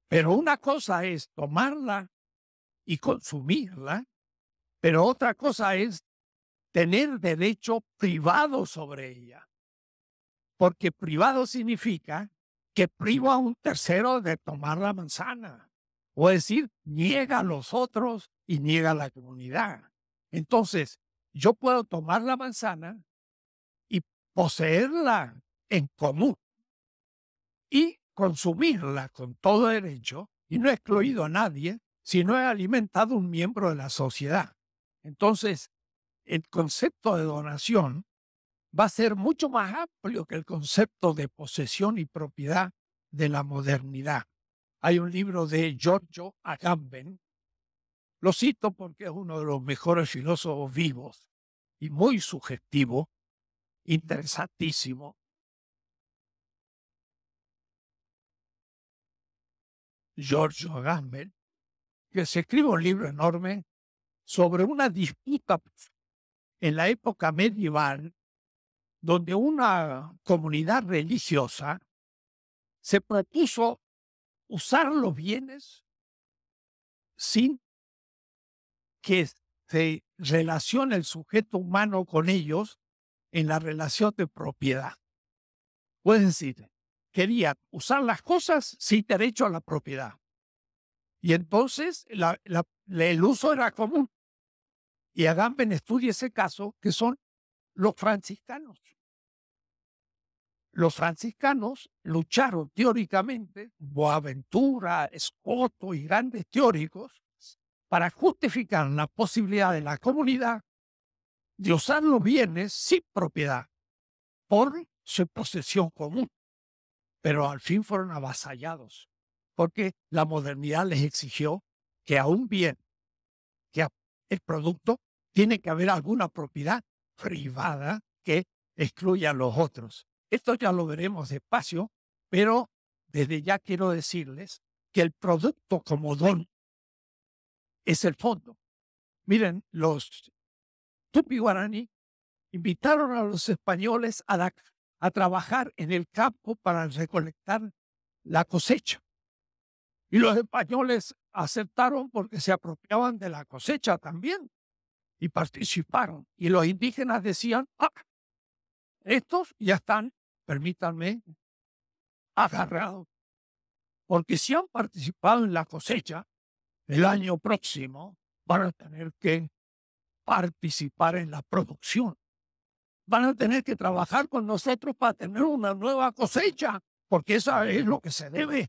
Pero una cosa es tomarla y consumirla, pero otra cosa es tener derecho privado sobre ella. Porque privado significa que privo a un tercero de tomar la manzana. O decir, niega a los otros y niega a la comunidad. Entonces, yo puedo tomar la manzana y poseerla en común y consumirla con todo derecho y no he excluido a nadie si no he alimentado un miembro de la sociedad. Entonces, el concepto de donación va a ser mucho más amplio que el concepto de posesión y propiedad de la modernidad. Hay un libro de Giorgio Agamben, lo cito porque es uno de los mejores filósofos vivos y muy sugestivo, interesantísimo. Giorgio Agamben, que se escribe un libro enorme sobre una disputa en la época medieval, donde una comunidad religiosa se propuso usar los bienes sin que se relacione el sujeto humano con ellos en la relación de propiedad. Pueden decir, querían usar las cosas sin derecho a la propiedad. Y entonces el uso era común y Agamben estudia ese caso, que son los franciscanos. Los franciscanos lucharon teóricamente, Boaventura, Escoto y grandes teóricos, para justificar la posibilidad de la comunidad de usar los bienes sin propiedad por su posesión común. Pero al fin fueron avasallados, porque la modernidad les exigió que a un bien, que el producto tiene que haber alguna propiedad privada que excluya a los otros. Esto ya lo veremos despacio, pero desde ya quiero decirles que el producto como don es el fondo. Miren, los tupi Guarani invitaron a los españoles a, a trabajar en el campo para recolectar la cosecha. Y los españoles aceptaron porque se apropiaban de la cosecha también y participaron. Y los indígenas decían, ah, estos ya están, permítanme, agarrados. Porque si han participado en la cosecha, el año próximo van a tener que participar en la producción. Van a tener que trabajar con nosotros para tener una nueva cosecha, porque esa es lo que se debe.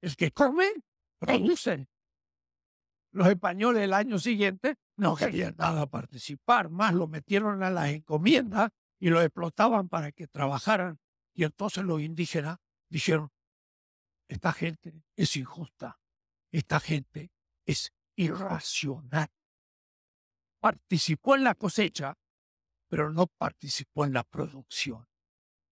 Es que comen, producen. Los españoles el año siguiente no querían nada participar, más lo metieron a las encomiendas y lo explotaban para que trabajaran. Y entonces los indígenas dijeron, esta gente es injusta, esta gente es irracional. Participó en la cosecha, pero no participó en la producción.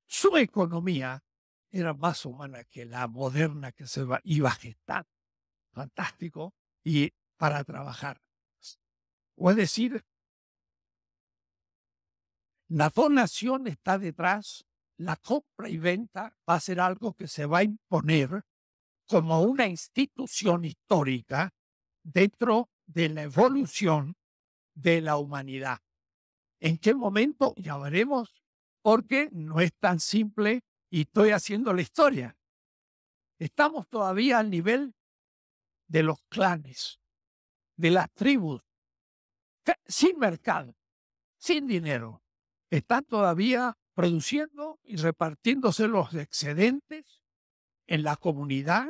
Su economía era más humana que la moderna que se iba a gestar, Fantástico. Y para trabajar o es decir, la donación está detrás, la compra y venta va a ser algo que se va a imponer como una institución histórica dentro de la evolución de la humanidad. ¿En qué momento? Ya veremos, porque no es tan simple y estoy haciendo la historia. Estamos todavía al nivel de los clanes, de las tribus, sin mercado, sin dinero, están todavía produciendo y repartiéndose los excedentes en la comunidad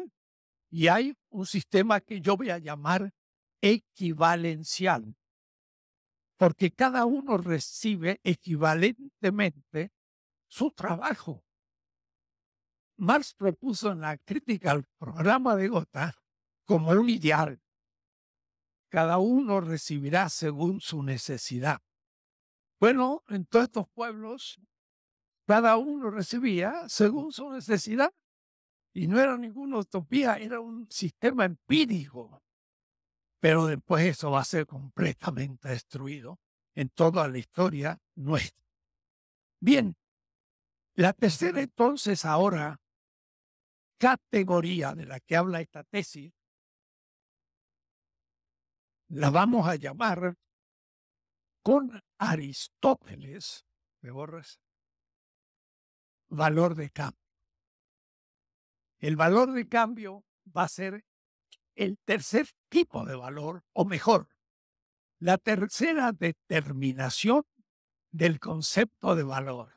y hay un sistema que yo voy a llamar equivalencial, porque cada uno recibe equivalentemente su trabajo. Marx propuso en la crítica al programa de Gotha como un ideal, cada uno recibirá según su necesidad. Bueno, en todos estos pueblos, cada uno recibía según su necesidad. Y no era ninguna utopía, era un sistema empírico. Pero después eso va a ser completamente destruido en toda la historia nuestra. Bien, la tercera entonces ahora categoría de la que habla esta tesis la vamos a llamar con Aristóteles, ¿me borras? Valor de cambio. El valor de cambio va a ser el tercer tipo de valor, o mejor, la tercera determinación del concepto de valor.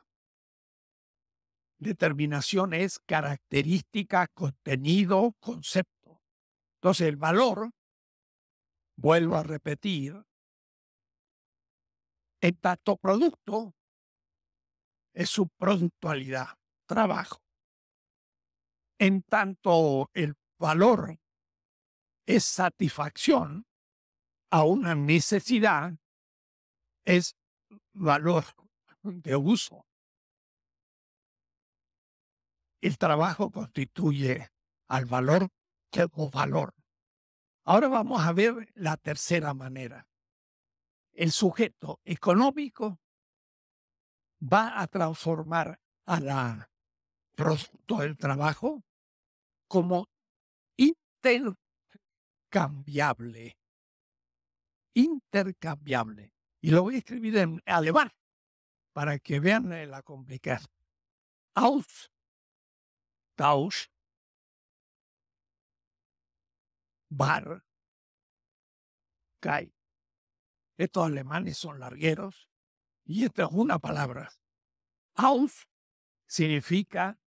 Determinación es característica, contenido, concepto. Entonces, el valor vuelvo a repetir, el dato producto es su productualidad, trabajo. En tanto el valor es satisfacción a una necesidad, es valor de uso. El trabajo constituye al valor que como valor. Ahora vamos a ver la tercera manera. El sujeto económico va a transformar a la producto del trabajo como intercambiable. Intercambiable. Y lo voy a escribir en alemán para que vean eh, la complicación. Aus, tausch, Bar, Kai. Estos alemanes son largueros y esta es una palabra. Auf significa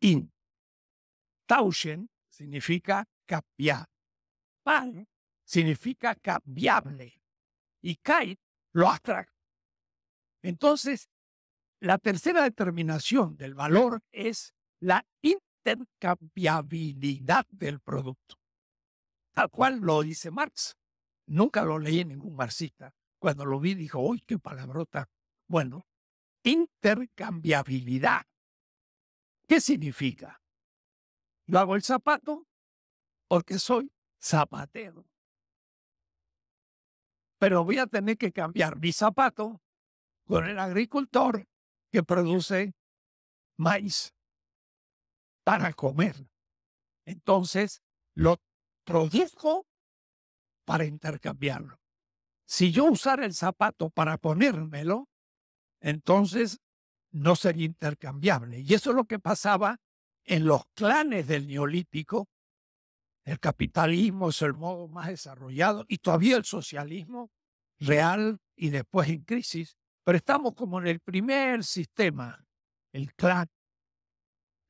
in. Tauschen significa cambiar. Pan significa cambiable. Y Kai lo abstracto. Entonces, la tercera determinación del valor es la in intercambiabilidad del producto, tal cual lo dice Marx. Nunca lo leí en ningún marxista. Cuando lo vi dijo, uy, qué palabrota. Bueno, intercambiabilidad. ¿Qué significa? Yo hago el zapato porque soy zapatero. Pero voy a tener que cambiar mi zapato con el agricultor que produce maíz para comer. Entonces, lo produzco para intercambiarlo. Si yo usara el zapato para ponérmelo, entonces no sería intercambiable. Y eso es lo que pasaba en los clanes del neolítico. El capitalismo es el modo más desarrollado y todavía el socialismo real y después en crisis. Pero estamos como en el primer sistema, el clan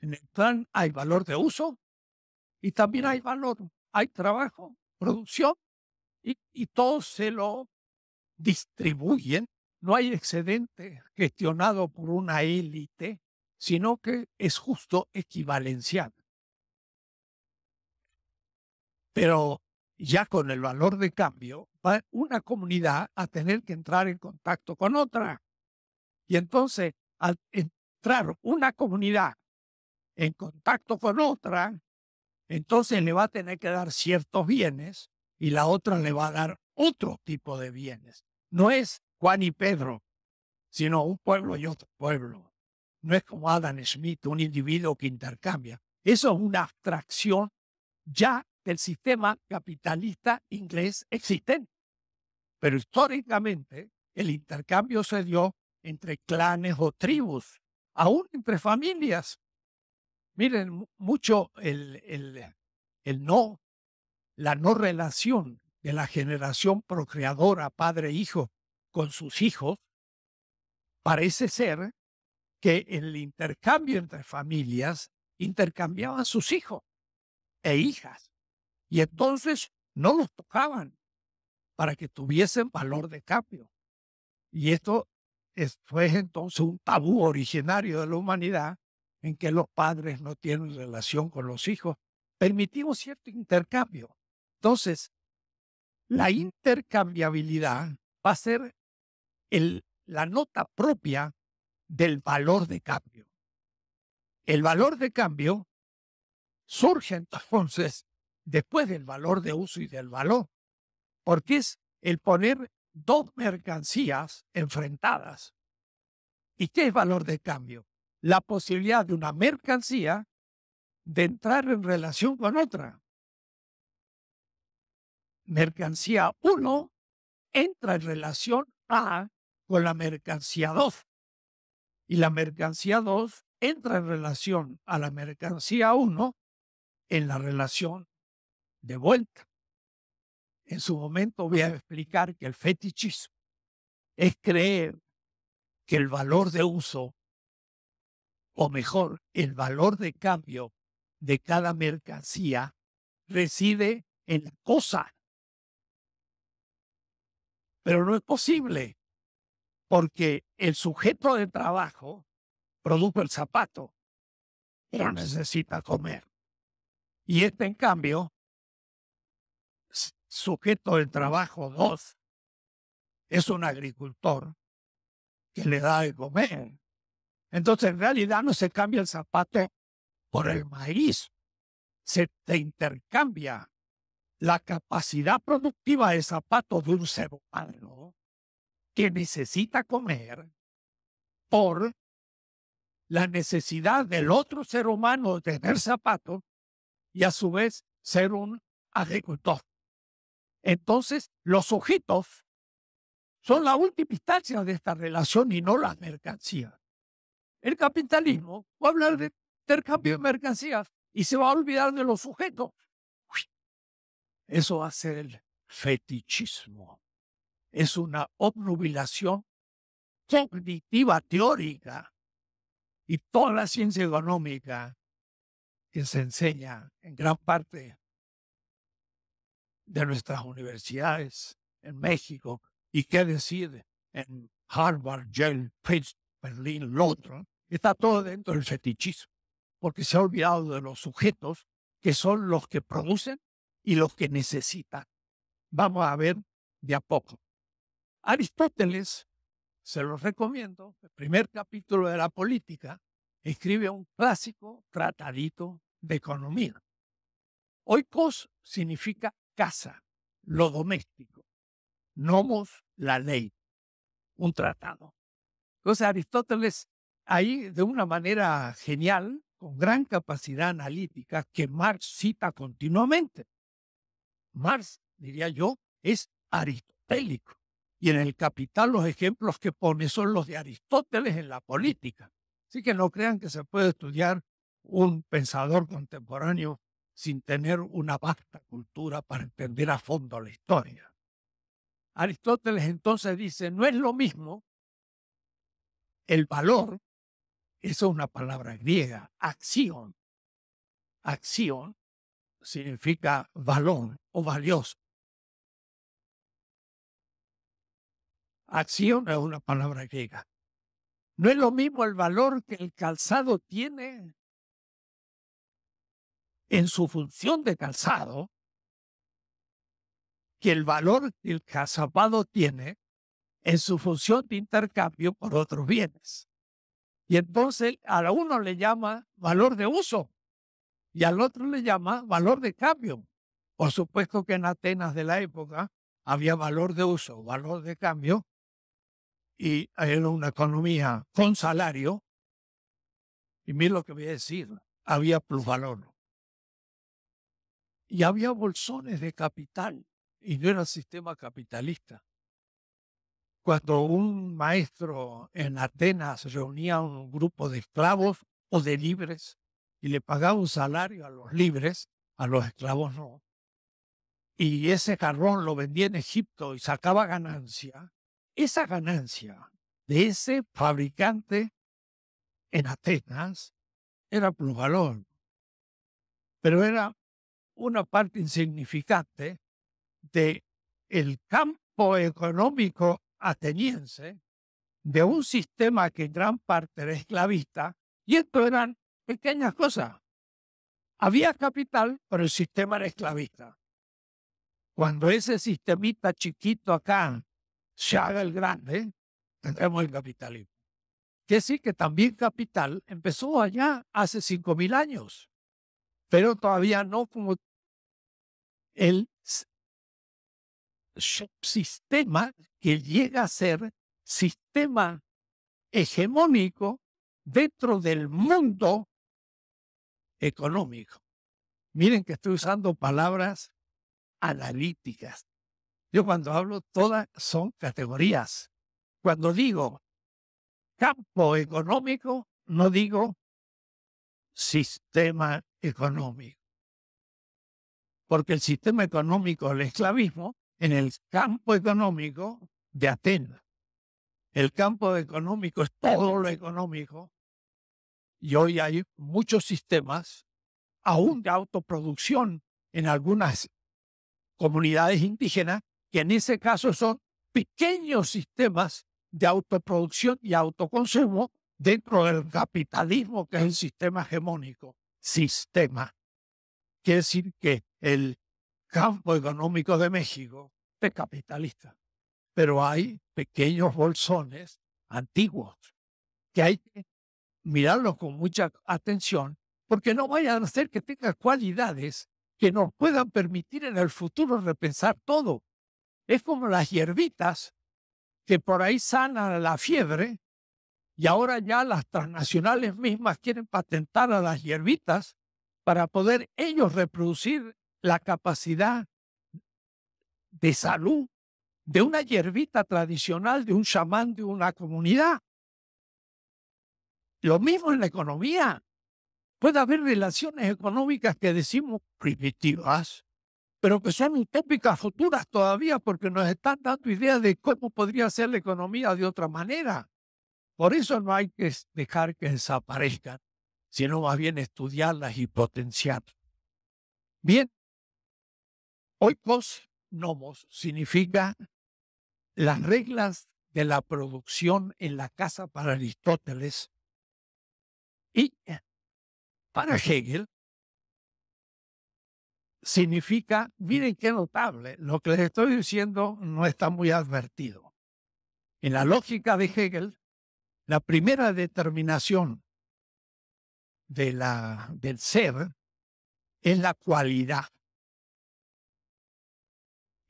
en el plan hay valor de uso y también hay valor, hay trabajo, producción y, y todo se lo distribuyen. No hay excedente gestionado por una élite, sino que es justo equivalencial. Pero ya con el valor de cambio, va una comunidad a tener que entrar en contacto con otra. Y entonces, al entrar una comunidad en contacto con otra, entonces le va a tener que dar ciertos bienes y la otra le va a dar otro tipo de bienes. No es Juan y Pedro, sino un pueblo y otro pueblo. No es como Adam Smith, un individuo que intercambia. Eso es una abstracción ya del sistema capitalista inglés existente. Pero históricamente el intercambio se dio entre clanes o tribus, aún entre familias. Miren, mucho el, no, la no relación de la generación procreadora, padre-hijo, con sus hijos, parece ser que en el intercambio entre familias intercambiaban sus hijos e hijas. Y entonces no los tocaban para que tuviesen valor de cambio. Y esto es, fue entonces un tabú originario de la humanidad en que los padres no tienen relación con los hijos, permitimos cierto intercambio. Entonces, la intercambiabilidad va a ser la nota propia del valor de cambio. El valor de cambio surge entonces después del valor de uso y del valor, porque es el poner dos mercancías enfrentadas. ¿Y qué es valor de cambio? la posibilidad de una mercancía de entrar en relación con otra. Mercancía 1 entra en relación A con la mercancía 2 y la mercancía 2 entra en relación a la mercancía 1 en la relación de vuelta. En su momento voy a explicar que el fetichismo es creer que el valor de uso o mejor, el valor de cambio de cada mercancía reside en la cosa. Pero no es posible, porque el sujeto de trabajo produjo el zapato, pero necesita comer. Y este, en cambio, sujeto de trabajo 2, es un agricultor que le da de comer entonces, en realidad no se cambia el zapato por el maíz, se intercambia la capacidad productiva de zapato de un ser humano que necesita comer por la necesidad del otro ser humano de tener zapato y a su vez ser un agricultor. Entonces, los ojitos son la última instancia de esta relación y no las mercancías el capitalismo va a hablar de intercambio de mercancías y se va a olvidar de los sujetos. Eso va a ser el fetichismo. Es una obnubilación cognitiva teórica y toda la ciencia económica que se enseña en gran parte de nuestras universidades en México y qué decir en Harvard, Yale, Pittsburgh, Berlín, Londres, Está todo dentro del fetichismo, porque se ha olvidado de los sujetos que son los que producen y los que necesitan. Vamos a ver de a poco. Aristóteles, se los recomiendo, el primer capítulo de la política, escribe un clásico tratadito de economía. Oikos significa casa, lo doméstico. Nomos, la ley, un tratado. Entonces Aristóteles ahí de una manera genial, con gran capacidad analítica, que Marx cita continuamente. Marx, diría yo, es aristotélico. Y en el Capital los ejemplos que pone son los de Aristóteles en la política. Así que no crean que se puede estudiar un pensador contemporáneo sin tener una vasta cultura para entender a fondo la historia. Aristóteles entonces dice, no es lo mismo el valor esa es una palabra griega, acción. Acción significa valor o valioso. Acción es una palabra griega. No es lo mismo el valor que el calzado tiene en su función de calzado que el valor que el calzado tiene en su función de intercambio por otros bienes. Y entonces a uno le llama valor de uso y al otro le llama valor de cambio. Por supuesto que en Atenas de la época había valor de uso, valor de cambio, y era una economía con salario. Y mira lo que voy a decir, había plusvalor. Y había bolsones de capital, y no era sistema capitalista cuando un maestro en Atenas reunía a un grupo de esclavos o de libres y le pagaba un salario a los libres, a los esclavos no. Y ese jarrón lo vendía en Egipto y sacaba ganancia. Esa ganancia de ese fabricante en Atenas era plusvalor, pero era una parte insignificante de el campo económico ateniense de un sistema que en gran parte era esclavista, y esto eran pequeñas cosas. Había capital, pero el sistema era esclavista. Cuando ese sistemita chiquito acá se haga el grande, tendremos el capitalismo. Quiere decir que también capital empezó allá hace 5.000 años, pero todavía no como el sistema que llega a ser sistema hegemónico dentro del mundo económico. Miren que estoy usando palabras analíticas. Yo cuando hablo, todas son categorías. Cuando digo campo económico, no digo sistema económico. Porque el sistema económico el esclavismo en el campo económico de Atenas. El campo económico es todo lo económico y hoy hay muchos sistemas, aún de autoproducción en algunas comunidades indígenas, que en ese caso son pequeños sistemas de autoproducción y autoconsumo dentro del capitalismo, que es el sistema hegemónico. Sistema. Quiere decir que el campo económico de México es capitalista, pero hay pequeños bolsones antiguos que hay que mirarlos con mucha atención porque no vayan a ser que tenga cualidades que nos puedan permitir en el futuro repensar todo. Es como las hierbitas que por ahí sanan la fiebre y ahora ya las transnacionales mismas quieren patentar a las hierbitas para poder ellos reproducir la capacidad de salud de una hierbita tradicional de un chamán de una comunidad. Lo mismo en la economía. Puede haber relaciones económicas que decimos primitivas, pero que son utópicas futuras todavía porque nos están dando ideas de cómo podría ser la economía de otra manera. Por eso no hay que dejar que desaparezcan, sino más bien estudiarlas y potenciarlas. Bien, Oikos nomos significa las reglas de la producción en la casa para Aristóteles y eh, para Hegel significa, mm. miren qué notable, lo que les estoy diciendo no está muy advertido. En la lógica de Hegel, la primera determinación de la, del ser es la cualidad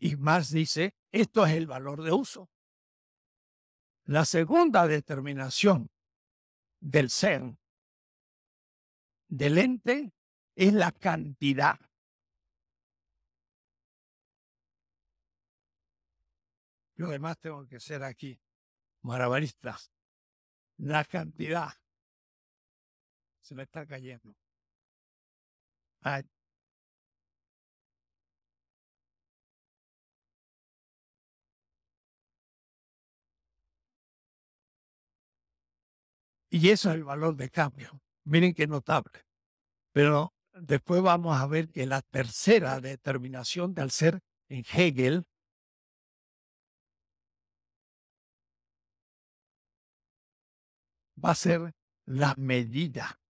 y más dice, esto es el valor de uso. La segunda determinación del ser, del ente, es la cantidad. Lo demás tengo que ser aquí maravillistas. La cantidad se me está cayendo. Ay, Y eso es el valor de cambio. Miren qué notable. Pero después vamos a ver que la tercera determinación del ser en Hegel va a ser la medida,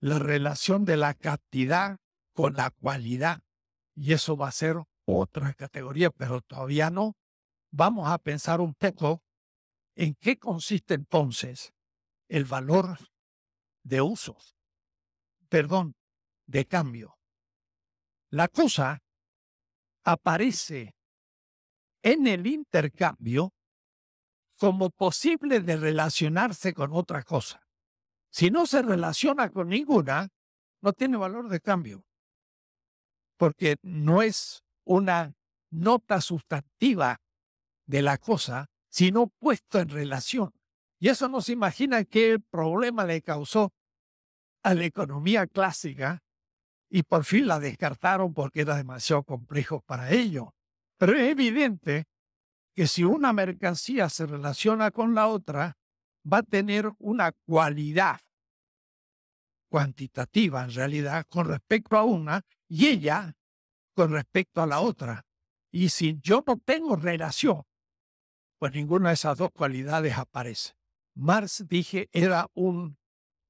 la relación de la cantidad con la cualidad. Y eso va a ser otra categoría, pero todavía no. Vamos a pensar un poco en qué consiste entonces el valor de uso, perdón, de cambio. La cosa aparece en el intercambio como posible de relacionarse con otra cosa. Si no se relaciona con ninguna, no tiene valor de cambio, porque no es una nota sustantiva de la cosa, sino puesto en relación. Y eso no se imagina qué problema le causó a la economía clásica y por fin la descartaron porque era demasiado complejo para ello. Pero es evidente que si una mercancía se relaciona con la otra, va a tener una cualidad cuantitativa en realidad con respecto a una y ella con respecto a la otra. Y si yo no tengo relación, pues ninguna de esas dos cualidades aparece. Marx, dije, era un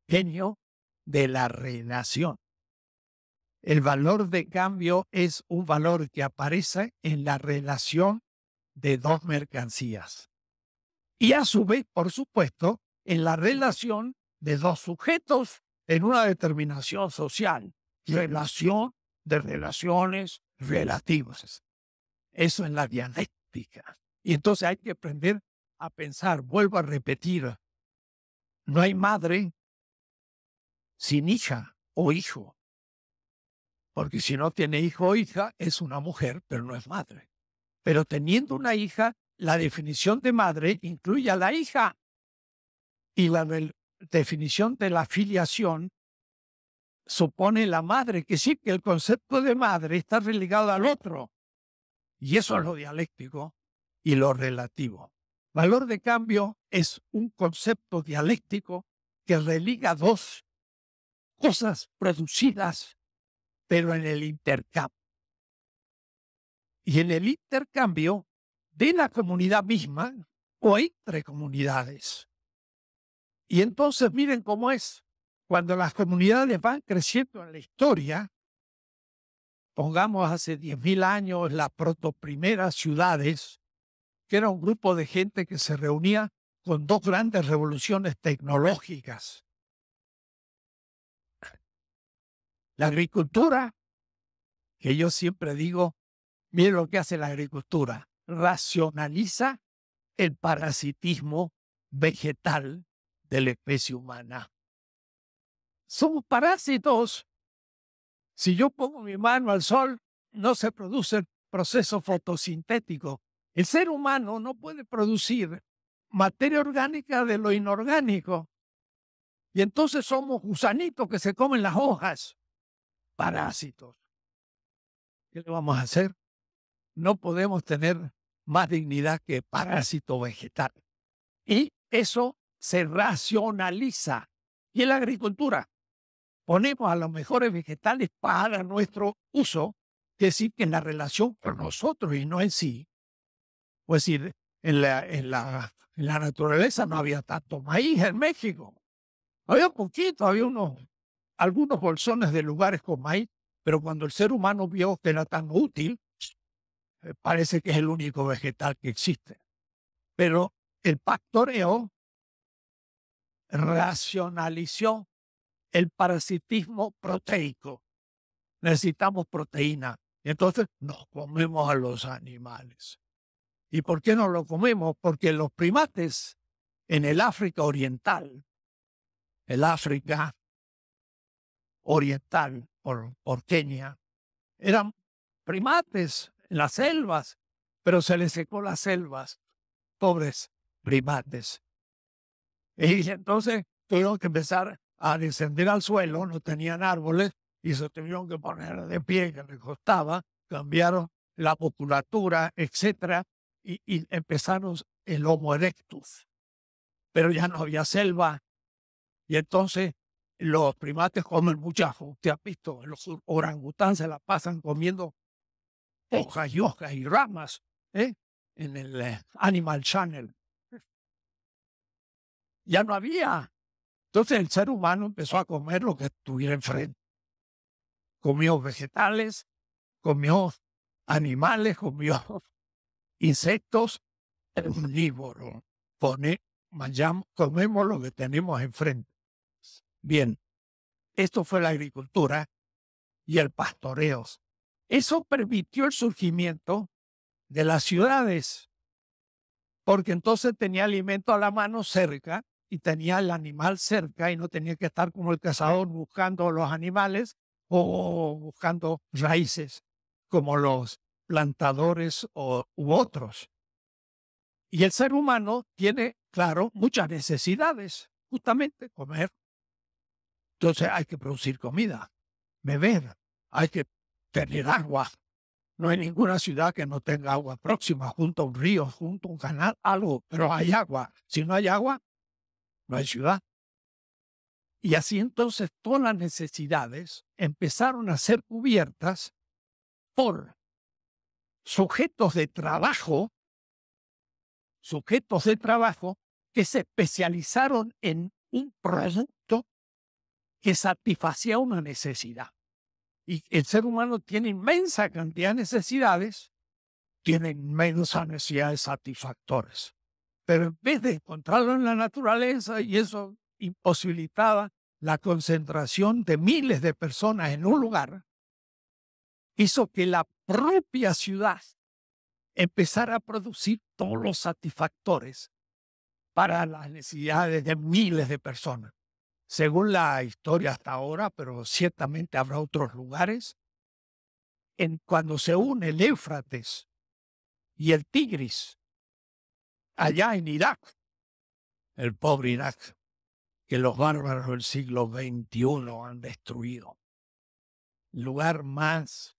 genio de la relación. El valor de cambio es un valor que aparece en la relación de dos mercancías. Y a su vez, por supuesto, en la relación de dos sujetos en una determinación social, relación de relaciones relativas. Eso es la dialéctica. Y entonces hay que aprender a pensar, vuelvo a repetir, no hay madre sin hija o hijo. Porque si no tiene hijo o hija, es una mujer, pero no es madre. Pero teniendo una hija, la definición de madre incluye a la hija. Y la definición de la filiación supone la madre, que sí, que el concepto de madre está relegado al otro. Y eso es lo dialéctico y lo relativo. Valor de cambio es un concepto dialéctico que religa dos cosas producidas, pero en el intercambio. Y en el intercambio de la comunidad misma o entre comunidades. Y entonces miren cómo es. Cuando las comunidades van creciendo en la historia, pongamos hace 10.000 años las protoprimeras ciudades, era un grupo de gente que se reunía con dos grandes revoluciones tecnológicas. La agricultura, que yo siempre digo, miren lo que hace la agricultura, racionaliza el parasitismo vegetal de la especie humana. Somos parásitos. Si yo pongo mi mano al sol, no se produce el proceso fotosintético el ser humano no puede producir materia orgánica de lo inorgánico. Y entonces somos gusanitos que se comen las hojas, parásitos. ¿Qué le vamos a hacer? No podemos tener más dignidad que parásito vegetal. Y eso se racionaliza. Y en la agricultura ponemos a los mejores vegetales para nuestro uso, que que en la relación con nosotros y no en sí, pues decir, en la, en la, en la naturaleza no había tanto maíz en México. Había poquito, había unos, algunos bolsones de lugares con maíz, pero cuando el ser humano vio que era tan útil, eh, parece que es el único vegetal que existe. Pero el pastoreo racionalizó el parasitismo proteico. Necesitamos proteína. Y entonces nos comemos a los animales. ¿Y por qué no lo comemos? Porque los primates en el África Oriental, el África Oriental, por, Kenia, eran primates en las selvas, pero se les secó las selvas, pobres primates. Y entonces tuvieron que empezar a descender al suelo, no tenían árboles y se tuvieron que poner de pie, que les costaba, cambiaron la populatura, etc y, empezaron el Homo erectus, pero ya no había selva. Y entonces los primates comen muchacho. Te has visto, los orangután se la pasan comiendo hojas y hojas y ramas ¿eh? en el eh, Animal Channel. Ya no había. Entonces el ser humano empezó a comer lo que estuviera enfrente. Comió vegetales, comió animales, comió insectos omnívoros. Pone, comemos lo que tenemos enfrente. Bien, esto fue la agricultura y el pastoreo. Eso permitió el surgimiento de las ciudades, porque entonces tenía alimento a la mano cerca y tenía el animal cerca y no tenía que estar como el cazador buscando los animales o buscando raíces como los plantadores u otros. Y el ser humano tiene, claro, muchas necesidades, justamente comer. Entonces hay que producir comida, beber, hay que tener agua. No hay ninguna ciudad que no tenga agua próxima, junto a un río, junto a un canal, algo, pero hay agua. Si no hay agua, no hay ciudad. Y así entonces todas las necesidades empezaron a ser cubiertas por sujetos de trabajo, sujetos de trabajo que se especializaron en un producto que satisfacía una necesidad. Y el ser humano tiene inmensa cantidad de necesidades, tiene inmensa necesidad de satisfactores. Pero en vez de encontrarlo en la naturaleza, y eso imposibilitaba la concentración de miles de personas en un lugar, hizo que la propia ciudad empezara a producir todos los satisfactores para las necesidades de miles de personas. Según la historia hasta ahora, pero ciertamente habrá otros lugares, en cuando se une el Éufrates y el Tigris, allá en Irak, el pobre Irak, que los bárbaros del siglo XXI han destruido. Lugar más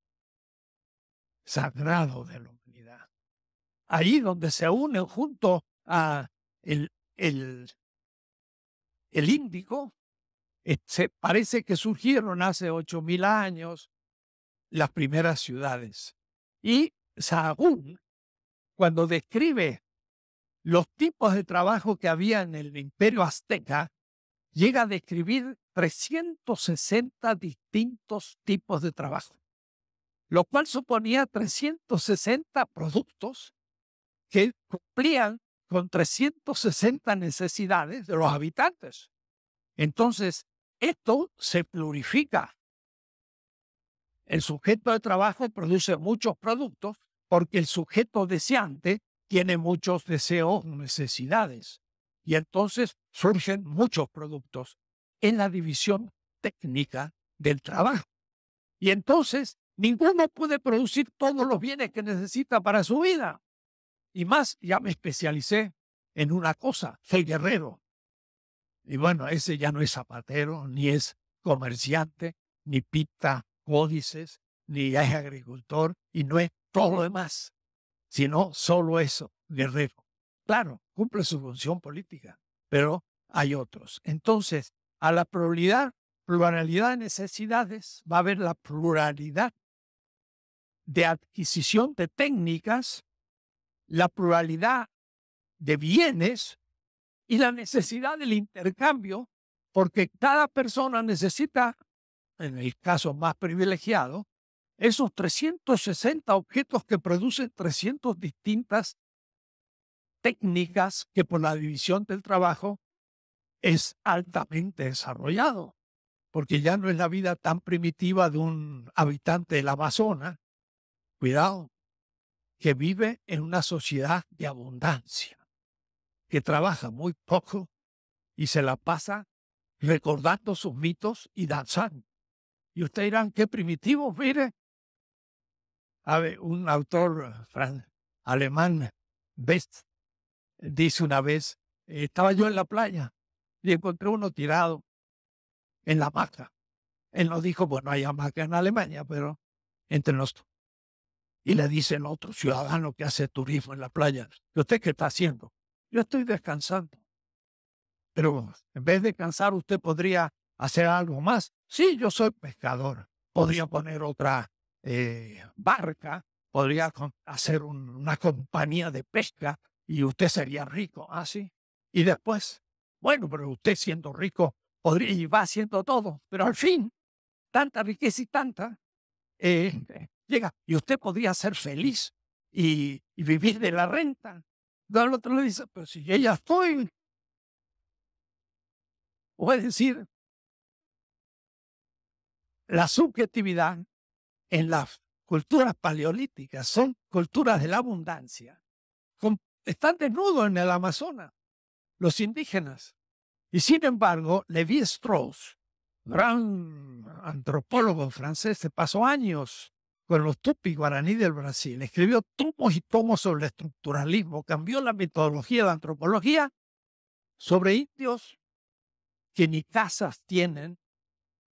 sagrado de la humanidad. Ahí donde se unen junto a el, el, el Índico, eh, se parece que surgieron hace 8.000 años las primeras ciudades. Y Sahagún, cuando describe los tipos de trabajo que había en el imperio azteca, llega a describir 360 distintos tipos de trabajo lo cual suponía 360 productos que cumplían con 360 necesidades de los habitantes. Entonces, esto se plurifica. El sujeto de trabajo produce muchos productos porque el sujeto deseante tiene muchos deseos, necesidades. Y entonces surgen muchos productos en la división técnica del trabajo. Y entonces Ninguno puede producir todos los bienes que necesita para su vida. Y más, ya me especialicé en una cosa, soy guerrero. Y bueno, ese ya no es zapatero, ni es comerciante, ni pita códices, ni es agricultor, y no es todo lo demás, sino solo eso, guerrero. Claro, cumple su función política, pero hay otros. Entonces, a la pluralidad, pluralidad de necesidades, va a haber la pluralidad de adquisición de técnicas, la pluralidad de bienes y la necesidad del intercambio, porque cada persona necesita, en el caso más privilegiado, esos 360 objetos que producen 300 distintas técnicas que por la división del trabajo es altamente desarrollado, porque ya no es la vida tan primitiva de un habitante del Amazonas, Cuidado, que vive en una sociedad de abundancia, que trabaja muy poco y se la pasa recordando sus mitos y danzando. Y ustedes dirán, qué primitivo, mire. A ver, un autor alemán, Best, dice una vez, estaba yo en la playa y encontré uno tirado en la hamaca. Él nos dijo, bueno, hay hamaca en Alemania, pero entre nosotros y le dicen a otro ciudadano que hace turismo en la playa, ¿y usted qué está haciendo? Yo estoy descansando. Pero en vez de cansar, usted podría hacer algo más. Sí, yo soy pescador. Podría poner otra eh, barca, podría hacer una compañía de pesca y usted sería rico. Así. Ah, y después, bueno, pero usted siendo rico podría ir haciendo todo. Pero al fin, tanta riqueza y tanta, eh, llega y usted podría ser feliz y, vivir de la renta. El otro le dice, pero si yo ya estoy, O decir, la subjetividad en las culturas paleolíticas son culturas de la abundancia. están desnudos en el Amazonas, los indígenas. Y sin embargo, Levi Strauss, gran antropólogo francés, se pasó años con los tupi guaraní del Brasil. Escribió tomos y tomos sobre el estructuralismo, cambió la metodología de antropología sobre indios que ni casas tienen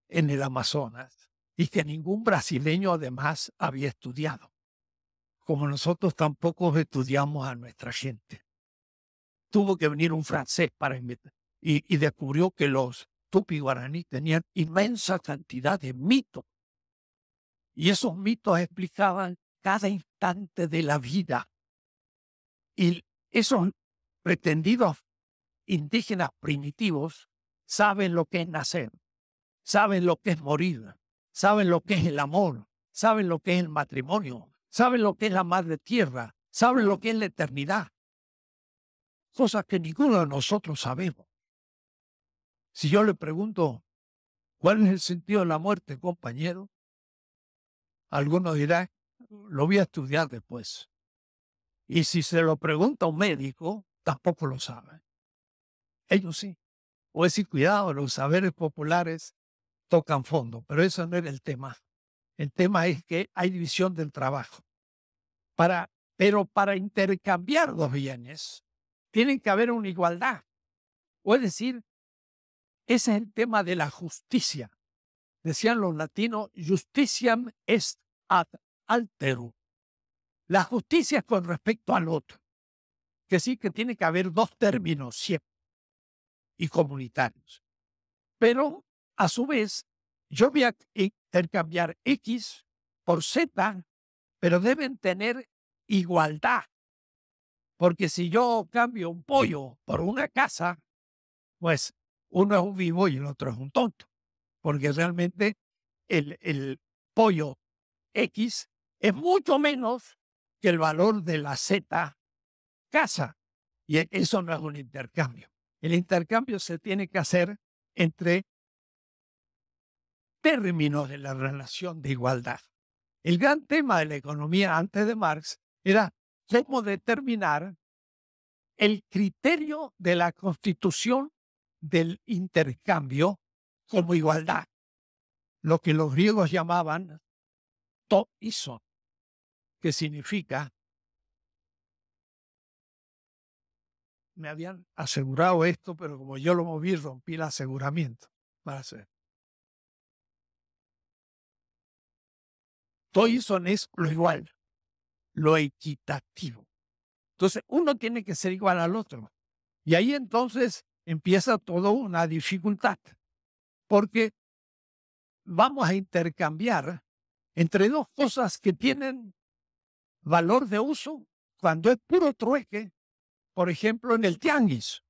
en el Amazonas y que ningún brasileño además había estudiado, como nosotros tampoco estudiamos a nuestra gente. Tuvo que venir un francés para y, y descubrió que los tupi guaraní tenían inmensa cantidad de mitos y esos mitos explicaban cada instante de la vida. Y esos pretendidos indígenas primitivos saben lo que es nacer, saben lo que es morir, saben lo que es el amor, saben lo que es el matrimonio, saben lo que es la madre tierra, saben lo que es la eternidad. Cosas que ninguno de nosotros sabemos. Si yo le pregunto, ¿cuál es el sentido de la muerte, compañero? Algunos dirán, lo voy a estudiar después. Y si se lo pregunta un médico, tampoco lo sabe. Ellos sí. O decir, cuidado, los saberes populares tocan fondo, pero eso no era el tema. El tema es que hay división del trabajo. Para, pero para intercambiar los bienes, tiene que haber una igualdad. O es decir, ese es el tema de la justicia decían los latinos, justiciam est ad altero. La justicia con respecto al otro. Que sí que tiene que haber dos términos siempre y comunitarios. Pero a su vez, yo voy a intercambiar X por Z, pero deben tener igualdad. Porque si yo cambio un pollo por una casa, pues uno es un vivo y el otro es un tonto porque realmente el, pollo X es mucho menos que el valor de la Z casa. Y e, eso no es un intercambio. El intercambio se tiene que hacer entre términos de la relación de igualdad. El gran tema de la economía antes de Marx era cómo determinar el criterio de la constitución del intercambio como igualdad, lo que los griegos llamaban toison, que significa me habían asegurado esto, pero como yo lo moví, rompí el aseguramiento para hacer. Toison es lo igual, lo equitativo. Entonces, uno tiene que ser igual al otro. Y ahí entonces empieza toda una dificultad porque vamos a intercambiar entre dos cosas que tienen valor de uso cuando es puro trueque, por ejemplo, en el tianguis.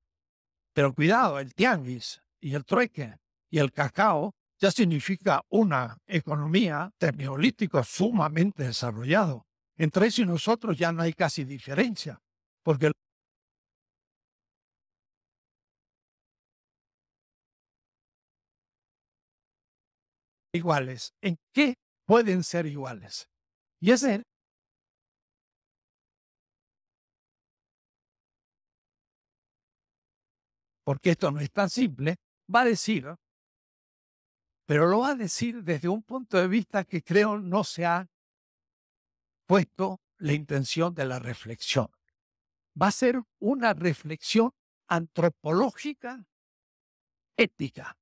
Pero cuidado, el tianguis y el trueque y el cacao ya significa una economía termeolítica sumamente desarrollada. Entre eso y nosotros ya no hay casi diferencia, porque iguales. ¿En qué pueden ser iguales? Y ese porque esto no es tan simple, va a decir, pero lo va a decir desde un punto de vista que creo no se ha puesto la intención de la reflexión. Va a ser una reflexión antropológica ética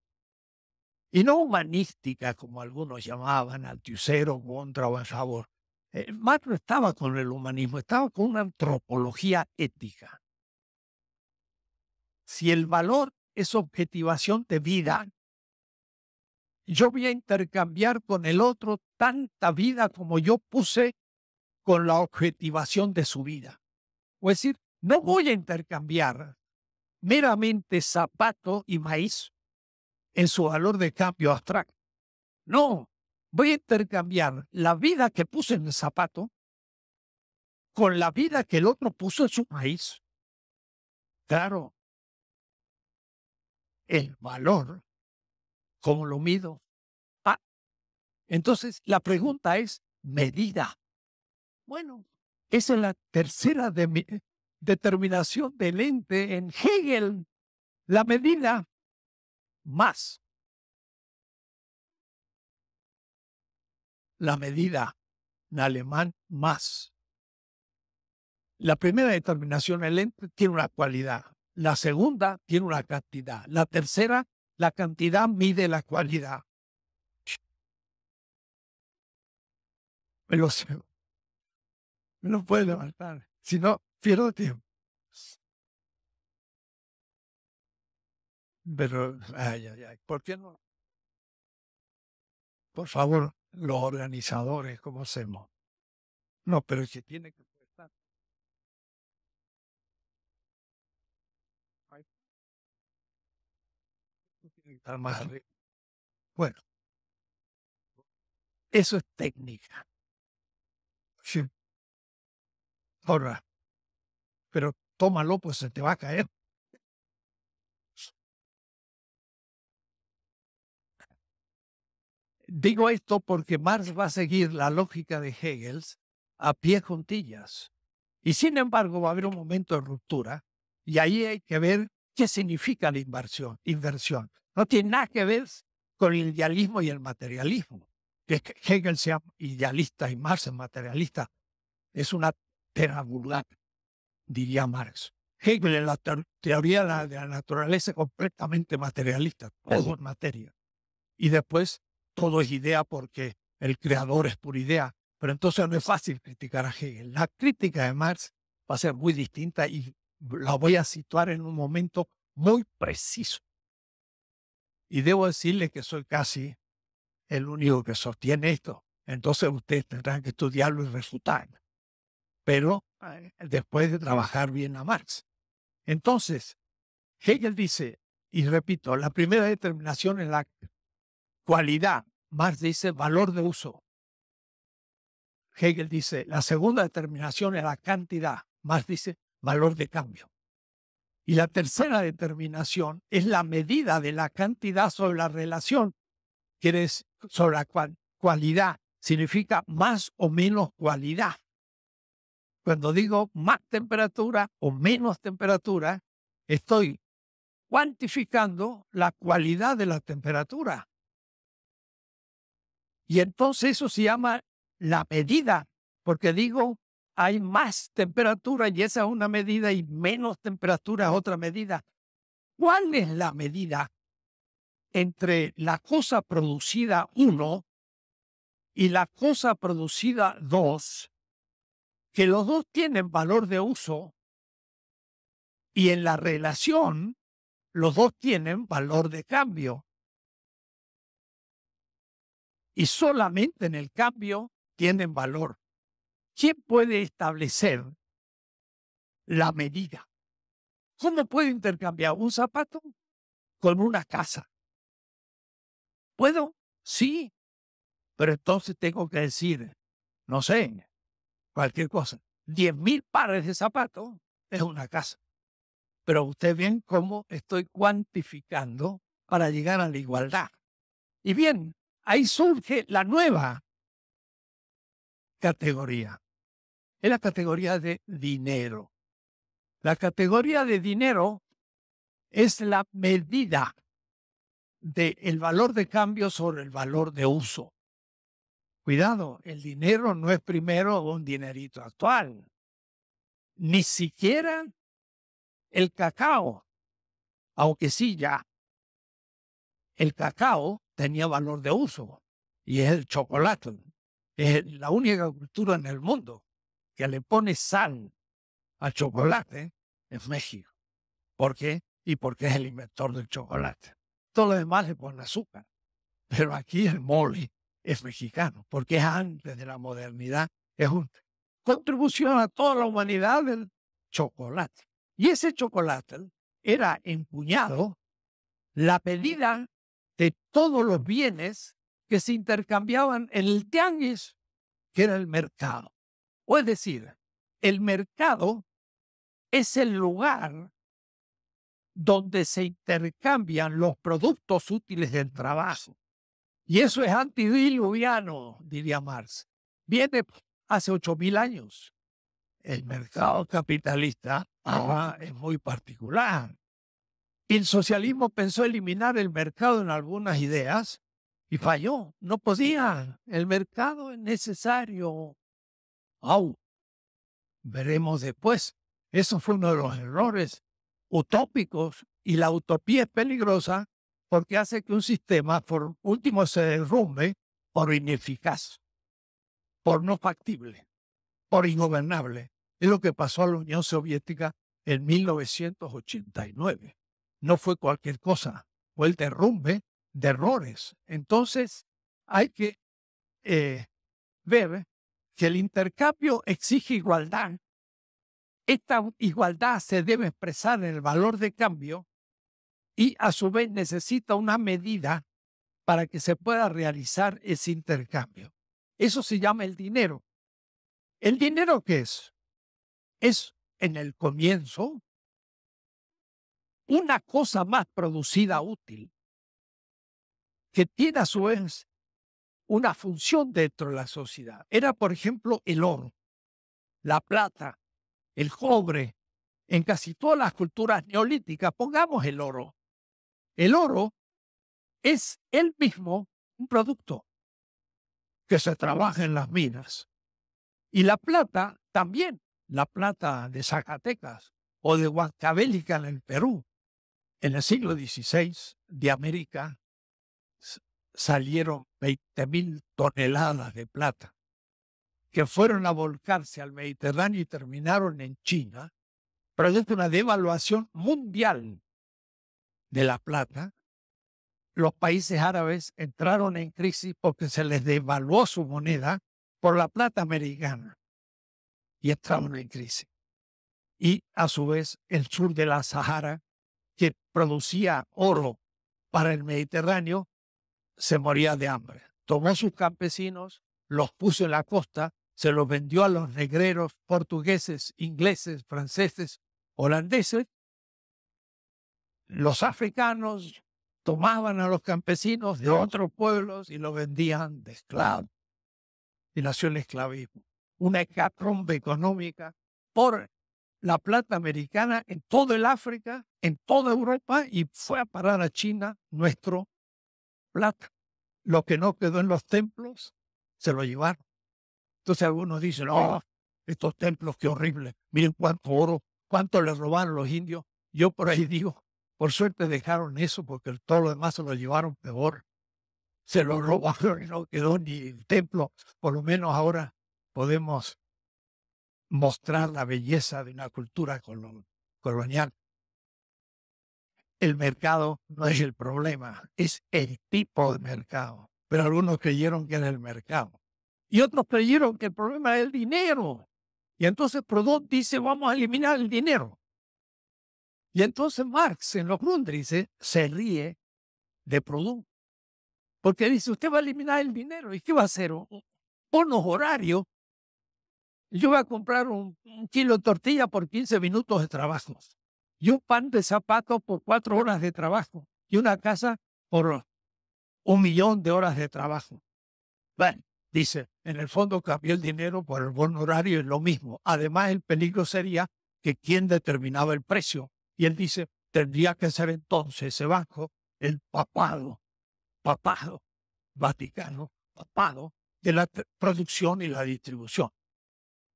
y no humanística, como algunos llamaban, al Tiusero, contra a favor. Eh, Marx no estaba con el humanismo, estaba con una antropología ética. Si el valor es objetivación de vida, yo voy a intercambiar con el otro tanta vida como yo puse con la objetivación de su vida. O es decir, no voy a intercambiar meramente zapato y maíz en su valor de cambio abstracto. No, voy a intercambiar la vida que puse en el zapato con la vida que el otro puso en su maíz. Claro, el valor, ¿cómo lo mido? Ah, entonces la pregunta es medida. Bueno, esa es la tercera de mi, determinación del ente en Hegel. La medida más la medida en alemán más. La primera determinación, el tiene una cualidad. La segunda tiene una cantidad. La tercera, la cantidad mide la cualidad. Me lo, sé. me lo puede levantar. Si no, pierdo tiempo. Pero, (laughs) ay, ay, ay, ¿por qué no? Por favor, los organizadores, ¿cómo hacemos? No, pero se tiene que estar más Bueno, eso es técnica. Ahora, pero tómalo, pues se te va a caer. Digo esto porque Marx va a seguir la lógica de Hegel a pie juntillas. Y sin embargo va a haber un momento de ruptura y ahí hay que ver qué significa la inversión. inversión. No tiene nada que ver con el idealismo y el materialismo. Que Hegel sea idealista y Marx es materialista es una tela diría Marx. Hegel en la teoría de la, de la naturaleza completamente materialista, todo en materia. Y después todo es idea porque el creador es pura idea. Pero entonces no es fácil criticar a Hegel. La crítica de Marx va a ser muy distinta y la voy a situar en un momento muy preciso. Y debo decirle que soy casi el único que sostiene esto. Entonces ustedes tendrán que estudiarlo y refutarlo. Pero después de trabajar bien a Marx. Entonces, Hegel dice, y repito, la primera determinación es la cualidad, Marx dice valor de uso. Hegel dice, la segunda determinación es la cantidad, Marx dice valor de cambio. Y la tercera determinación es la medida de la cantidad sobre la relación, que es sobre la cual, cualidad, significa más o menos cualidad. Cuando digo más temperatura o menos temperatura, estoy cuantificando la cualidad de la temperatura. Y entonces eso se llama la medida, porque digo, hay más temperatura y esa es una medida y menos temperatura es otra medida. ¿Cuál es la medida entre la cosa producida 1 y la cosa producida 2, que los dos tienen valor de uso y en la relación los dos tienen valor de cambio? y solamente en el cambio tienen valor. ¿Quién puede establecer la medida? ¿Cómo puedo intercambiar un zapato con una casa? ¿Puedo? Sí. Pero entonces tengo que decir, no sé, cualquier cosa. Diez mil pares de zapatos es una casa. Pero usted ve cómo estoy cuantificando para llegar a la igualdad. Y bien, ahí surge la nueva categoría. Es la categoría de dinero. La categoría de dinero es la medida del valor de cambio sobre el valor de uso. Cuidado, el dinero no es primero un dinerito actual. Ni siquiera el cacao, aunque sí ya. El cacao tenía valor de uso, y es el chocolate. Es la única cultura en el mundo que le pone sal al chocolate en México. ¿Por qué? Y porque es el inventor del chocolate. Todo lo demás le pone azúcar. Pero aquí el mole es mexicano, porque es antes de la modernidad. Es una contribución a toda la humanidad del chocolate. Y ese chocolate era empuñado la pedida de todos los bienes que se intercambiaban en el tianguis, que era el mercado. O es decir, el mercado es el lugar donde se intercambian los productos útiles del trabajo. Y eso es antidiluviano, diría Marx. Viene hace 8.000 años. El mercado capitalista es muy particular. El socialismo pensó eliminar el mercado en algunas ideas y falló. No podía. El mercado es necesario. Au. Veremos después. Eso fue uno de los errores utópicos y la utopía es peligrosa porque hace que un sistema por último se derrumbe por ineficaz, por no factible, por ingobernable. Es lo que pasó a la Unión Soviética en 1989 no fue cualquier cosa, fue el derrumbe de errores. Entonces, hay que eh, ver que el intercambio exige igualdad. Esta igualdad se debe expresar en el valor de cambio y a su vez necesita una medida para que se pueda realizar ese intercambio. Eso se llama el dinero. ¿El dinero qué es? Es en el comienzo una cosa más producida útil, que tiene a su vez una función dentro de la sociedad. Era, por ejemplo, el oro, la plata, el cobre. En casi todas las culturas neolíticas, pongamos el oro. El oro es él mismo un producto que se trabaja en las minas. Y la plata también, la plata de Zacatecas o de Huancabélica en el Perú, en el siglo XVI de América salieron 20.000 toneladas de plata que fueron a volcarse al Mediterráneo y terminaron en China, de una devaluación mundial de la plata. Los países árabes entraron en crisis porque se les devaluó su moneda por la plata americana y entraron en crisis. Y a su vez, el sur de la Sahara que producía oro para el Mediterráneo, se moría de hambre. Tomó a sus campesinos, los puso en la costa, se los vendió a los negreros portugueses, ingleses, franceses, holandeses. Los africanos tomaban a los campesinos de otros pueblos y los vendían de esclavos. Y nació el esclavismo. Una hecatombe económica por la plata americana en todo el África, en toda Europa y fue a parar a China nuestro plata. Lo que no quedó en los templos se lo llevaron. Entonces algunos dicen, oh, estos templos, qué horrible. Miren cuánto oro, cuánto les robaron los indios. Yo por ahí digo, por suerte dejaron eso porque todo lo demás se lo llevaron peor. Se lo (laughs) robaron y no quedó ni el templo. Por lo menos ahora podemos mostrar la belleza de una cultura colonial. El mercado no es el problema, es el tipo de mercado. Pero algunos creyeron que era el mercado. Y otros creyeron que el problema era el dinero. Y entonces Proudhon dice, vamos a eliminar el dinero. Y entonces Marx en los Grundrisse se ríe de Proudhon. Porque dice, usted va a eliminar el dinero. ¿Y qué va a hacer? los horarios yo voy a comprar un, kilo de tortilla por 15 minutos de trabajo y un pan de zapato por cuatro horas de trabajo y una casa por un millón de horas de trabajo. Bueno, dice, en el fondo cambió el dinero por el buen horario, es lo mismo. Además, el peligro sería que quien determinaba el precio. Y él dice, tendría que ser entonces ese banco el papado, papado, Vaticano, papado de la producción y la distribución.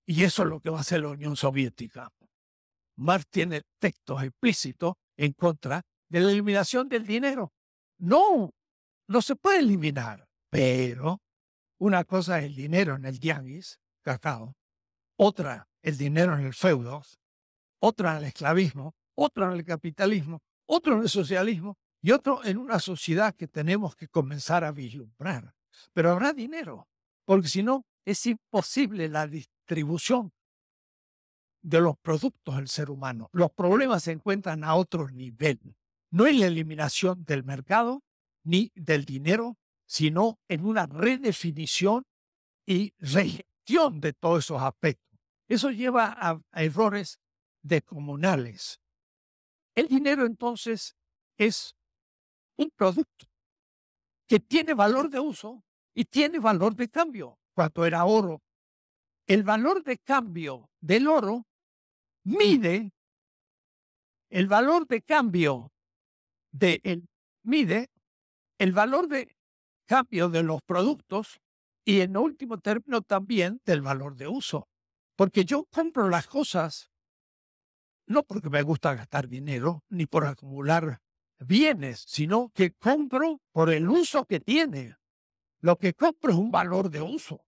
Y eso es lo que va a hacer la Unión Soviética. Marx tiene textos explícitos en contra de la eliminación del dinero. No, no se puede eliminar. Pero una cosa es el dinero en el diálogo, Otra, el dinero en el feudos. Otra en el esclavismo. Otra en el capitalismo. otra en el socialismo. Y otra en una sociedad que tenemos que comenzar a vislumbrar. Pero habrá dinero, porque si no, es imposible la, de los productos del ser humano. Los problemas se encuentran a otro nivel, no en la eliminación del mercado ni del dinero, sino en una redefinición y regestión de todos esos aspectos. Eso lleva a, a errores descomunales. El dinero entonces es un producto que tiene valor de uso y tiene valor de cambio. Cuando era oro el valor de cambio del oro mide el valor de cambio de el, mide el valor de cambio de los productos y en último término también del valor de uso. Porque yo compro las cosas no porque me gusta gastar dinero ni por acumular bienes, sino que compro por el uso que tiene. Lo que compro es un valor de uso,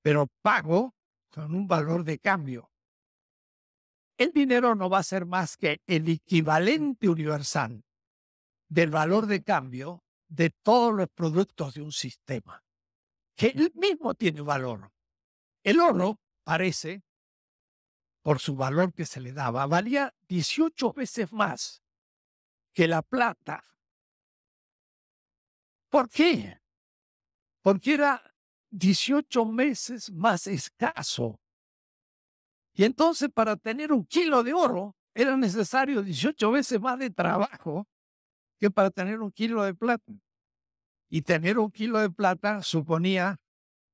pero pago en un valor de cambio. El dinero no va a ser más que el equivalente universal del valor de cambio de todos los productos de un sistema, que él mismo tiene valor. El oro parece, por su valor que se le daba, valía 18 veces más que la plata. ¿Por qué? Porque era 18 meses más escaso. Y entonces para tener un kilo de oro era necesario 18 veces más de trabajo que para tener un kilo de plata. Y tener un kilo de plata suponía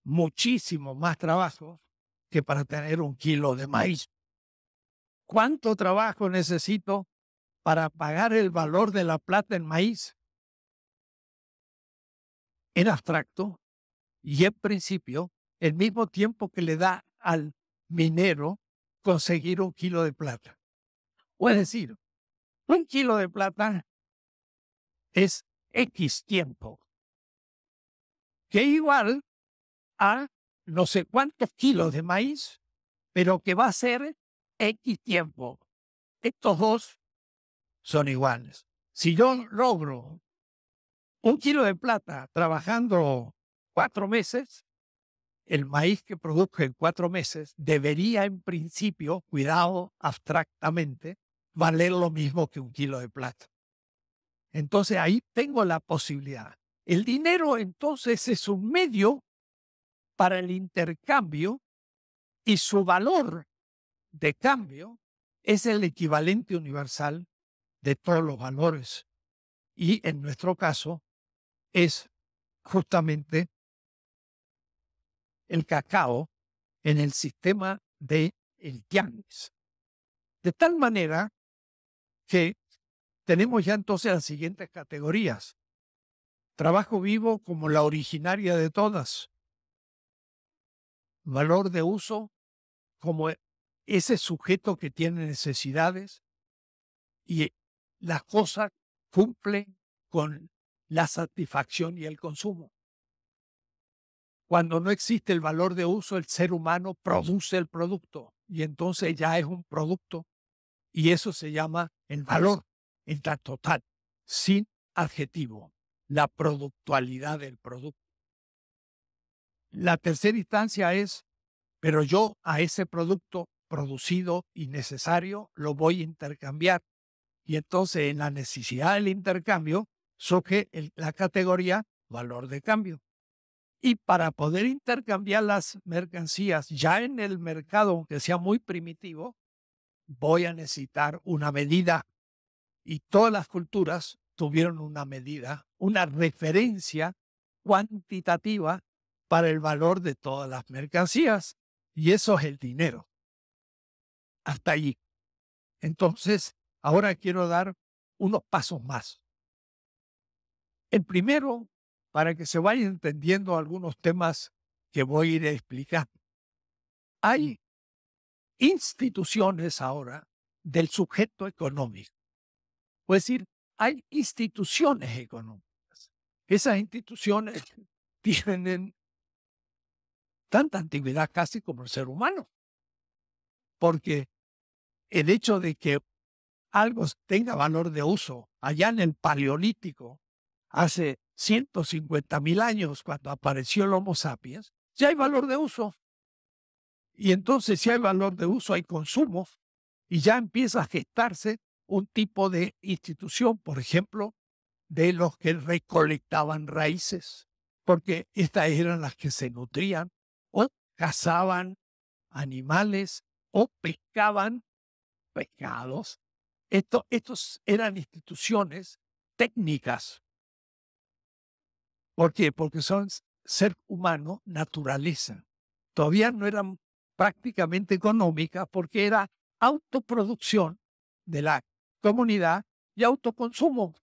muchísimo más trabajo que para tener un kilo de maíz. ¿Cuánto trabajo necesito para pagar el valor de la plata en maíz? En abstracto, y en principio, el mismo tiempo que le da al minero conseguir un kilo de plata. O es decir, un kilo de plata es X tiempo, que es igual a no sé cuántos kilos de maíz, pero que va a ser X tiempo. Estos dos son iguales. Si yo logro un kilo de plata trabajando cuatro meses, el maíz que produzco en cuatro meses debería en principio, cuidado abstractamente, valer lo mismo que un kilo de plata. Entonces ahí tengo la posibilidad. El dinero entonces es un medio para el intercambio y su valor de cambio es el equivalente universal de todos los valores. Y en nuestro caso es justamente el cacao en el sistema de el tianguis. De tal manera que tenemos ya entonces las siguientes categorías. Trabajo vivo como la originaria de todas. Valor de uso como ese sujeto que tiene necesidades y las cosas cumple con la satisfacción y el consumo. Cuando no existe el valor de uso, el ser humano produce el producto y entonces ya es un producto y eso se llama el valor en la total, sin adjetivo, la productualidad del producto. La tercera instancia es, pero yo a ese producto producido y necesario lo voy a intercambiar. Y entonces en la necesidad del intercambio surge la categoría valor de cambio. Y para poder intercambiar las mercancías ya en el mercado, aunque sea muy primitivo, voy a necesitar una medida. Y todas las culturas tuvieron una medida, una referencia cuantitativa para el valor de todas las mercancías. Y eso es el dinero. Hasta allí. Entonces, ahora quiero dar unos pasos más. El primero para que se vayan entendiendo algunos temas que voy a ir explicando. Mm. Hay instituciones ahora del sujeto económico. Es decir, hay instituciones económicas. Esas instituciones (laughs) tienen tanta antigüedad casi como el ser humano. Porque el hecho de que algo tenga valor de uso allá en el paleolítico hace 150 mil años, cuando apareció el Homo sapiens, ya hay valor de uso. Y entonces si hay valor de uso, hay consumo, y ya empieza a gestarse un tipo de institución, por ejemplo, de los que recolectaban raíces, porque estas eran las que se nutrían o cazaban animales o pescaban pescados. Esto, estos eran instituciones técnicas ¿Por qué? Porque son ser humano, naturaleza. Todavía no eran prácticamente económicas porque era autoproducción de la comunidad y autoconsumo.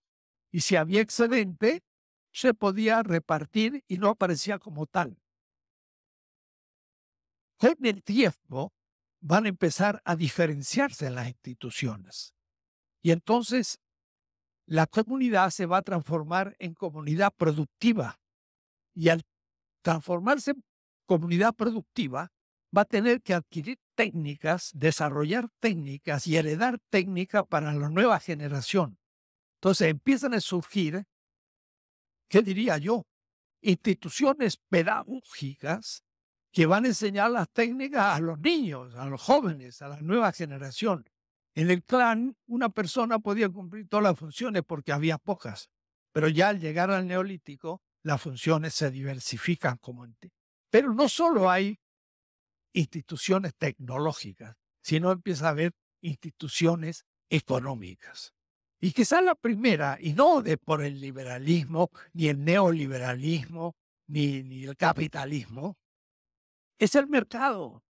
Y si había excedente, se podía repartir y no aparecía como tal. En el tiempo van a empezar a diferenciarse en las instituciones. Y entonces la comunidad se va a transformar en comunidad productiva. Y al transformarse en comunidad productiva, va a tener que adquirir técnicas, desarrollar técnicas y heredar técnicas para la nueva generación. Entonces empiezan a surgir, ¿qué diría yo? Instituciones pedagógicas que van a enseñar las técnicas a los niños, a los jóvenes, a la nueva generación. En el clan, una persona podía cumplir todas las funciones porque había pocas, pero ya al llegar al neolítico, las funciones se diversifican como Pero no solo hay instituciones tecnológicas, sino empieza a haber instituciones económicas. Y quizá la primera, y no de por el liberalismo, ni el neoliberalismo, ni el capitalismo, es el mercado.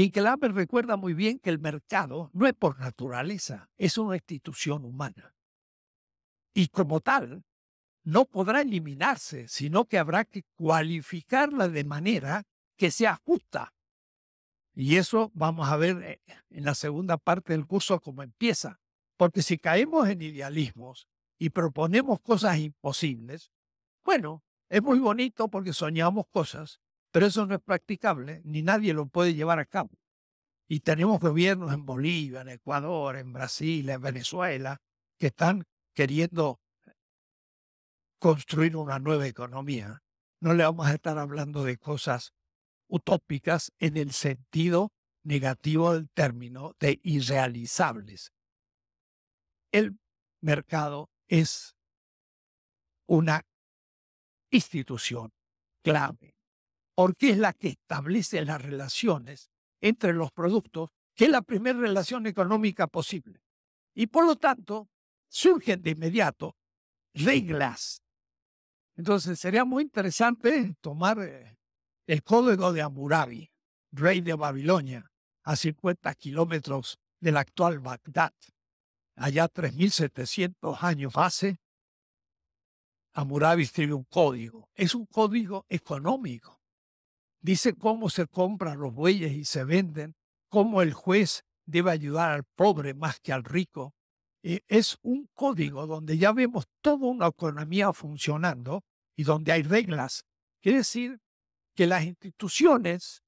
Hinkelaber recuerda muy bien que el mercado no es por naturaleza, es una institución humana. Y como tal, no podrá eliminarse, sino que habrá que cualificarla de manera que sea justa. Y eso vamos a ver eh, en la segunda parte del curso cómo empieza. Porque si caemos en idealismos y proponemos cosas imposibles, bueno, es muy bonito porque soñamos cosas, pero eso no es practicable, ni nadie lo puede llevar a cabo. Y tenemos gobiernos en Bolivia, en Ecuador, en Brasil, en Venezuela, que están queriendo construir una nueva economía. No le vamos a estar hablando de cosas utópicas en el sentido negativo del término de irrealizables. El mercado es una institución clave porque es la que establece las relaciones entre los productos, que es la primera relación económica posible. Y por lo tanto, surgen de inmediato reglas. Entonces, sería muy interesante tomar eh, el código de Hammurabi, rey de Babilonia, a 50 kilómetros del actual Bagdad. Allá 3.700 años hace, Hammurabi escribe un código. Es un código económico dice cómo se compran los bueyes y se venden, cómo el juez debe ayudar al pobre más que al rico. Eh, es un código donde ya vemos toda una economía funcionando y donde hay reglas. Quiere decir que las instituciones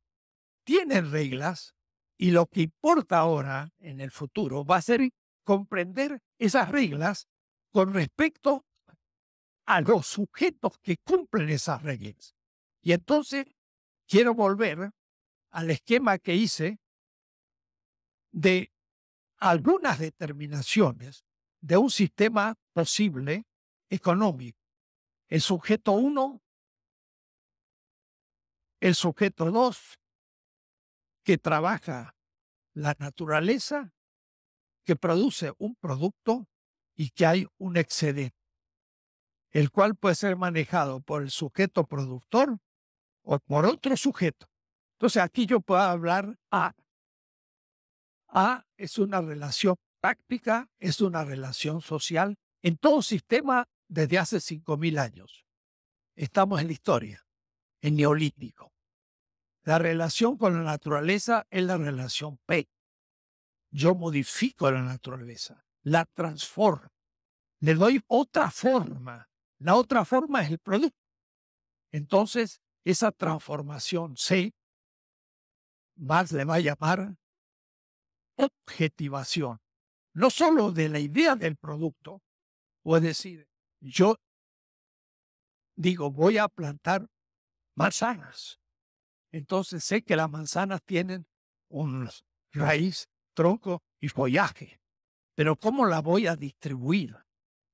tienen reglas y lo que importa ahora en el futuro va a ser comprender esas reglas con respecto a los sujetos que cumplen esas reglas. Y entonces quiero volver al esquema que hice de algunas determinaciones de un sistema posible económico. El sujeto 1, el sujeto 2, que trabaja la naturaleza, que produce un producto y que hay un excedente, el cual puede ser manejado por el sujeto productor o por otro sujeto. Entonces aquí yo puedo hablar A. Ah, A ah, es una relación práctica, es una relación social. En todo sistema, desde hace 5.000 años, estamos en la historia, en neolítico. La relación con la naturaleza es la relación P. Yo modifico la naturaleza, la transformo, le doy otra forma. La otra forma es el producto. Entonces, esa transformación C, más le va a llamar objetivación, no solo de la idea del producto, o es decir, yo digo, voy a plantar manzanas. Entonces sé que las manzanas tienen un raíz, tronco y follaje, pero ¿cómo la voy a distribuir?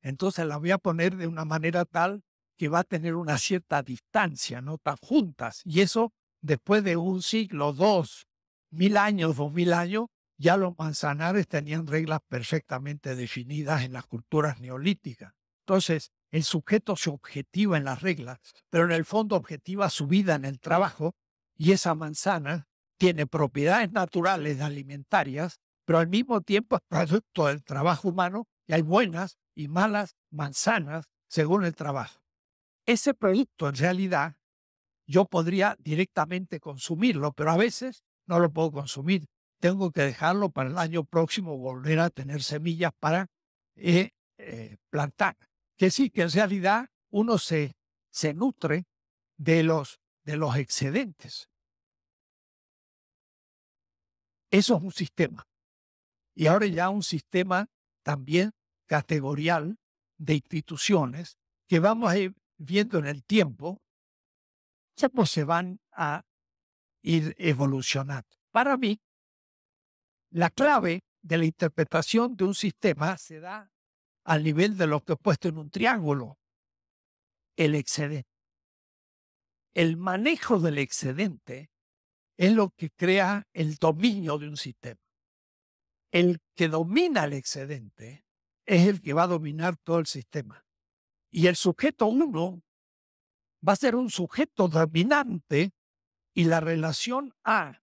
Entonces la voy a poner de una manera tal que va a tener una cierta distancia, no tan juntas. Y eso, después de un siglo, dos, mil años, dos mil años, ya los manzanares tenían reglas perfectamente definidas en las culturas neolíticas. Entonces, el sujeto se objetiva en las reglas, pero en el fondo objetiva su vida en el trabajo y esa manzana tiene propiedades naturales alimentarias, pero al mismo tiempo es producto del trabajo humano y hay buenas y malas manzanas según el trabajo ese producto en realidad yo podría directamente consumirlo, pero a veces no lo puedo consumir. Tengo que dejarlo para el año próximo, volver a tener semillas para eh, eh, plantar. Que sí, que en realidad uno se, se nutre de los, de los excedentes. Eso es un sistema. Y ahora ya un sistema también categorial de instituciones que vamos a viendo en el tiempo cómo se van a ir evolucionando. Para mí, la clave de la interpretación de un sistema se da al nivel de lo que he puesto en un triángulo, el excedente. El manejo del excedente es lo que crea el dominio de un sistema. El que domina el excedente es el que va a dominar todo el sistema. Y el sujeto uno va a ser un sujeto dominante y la relación A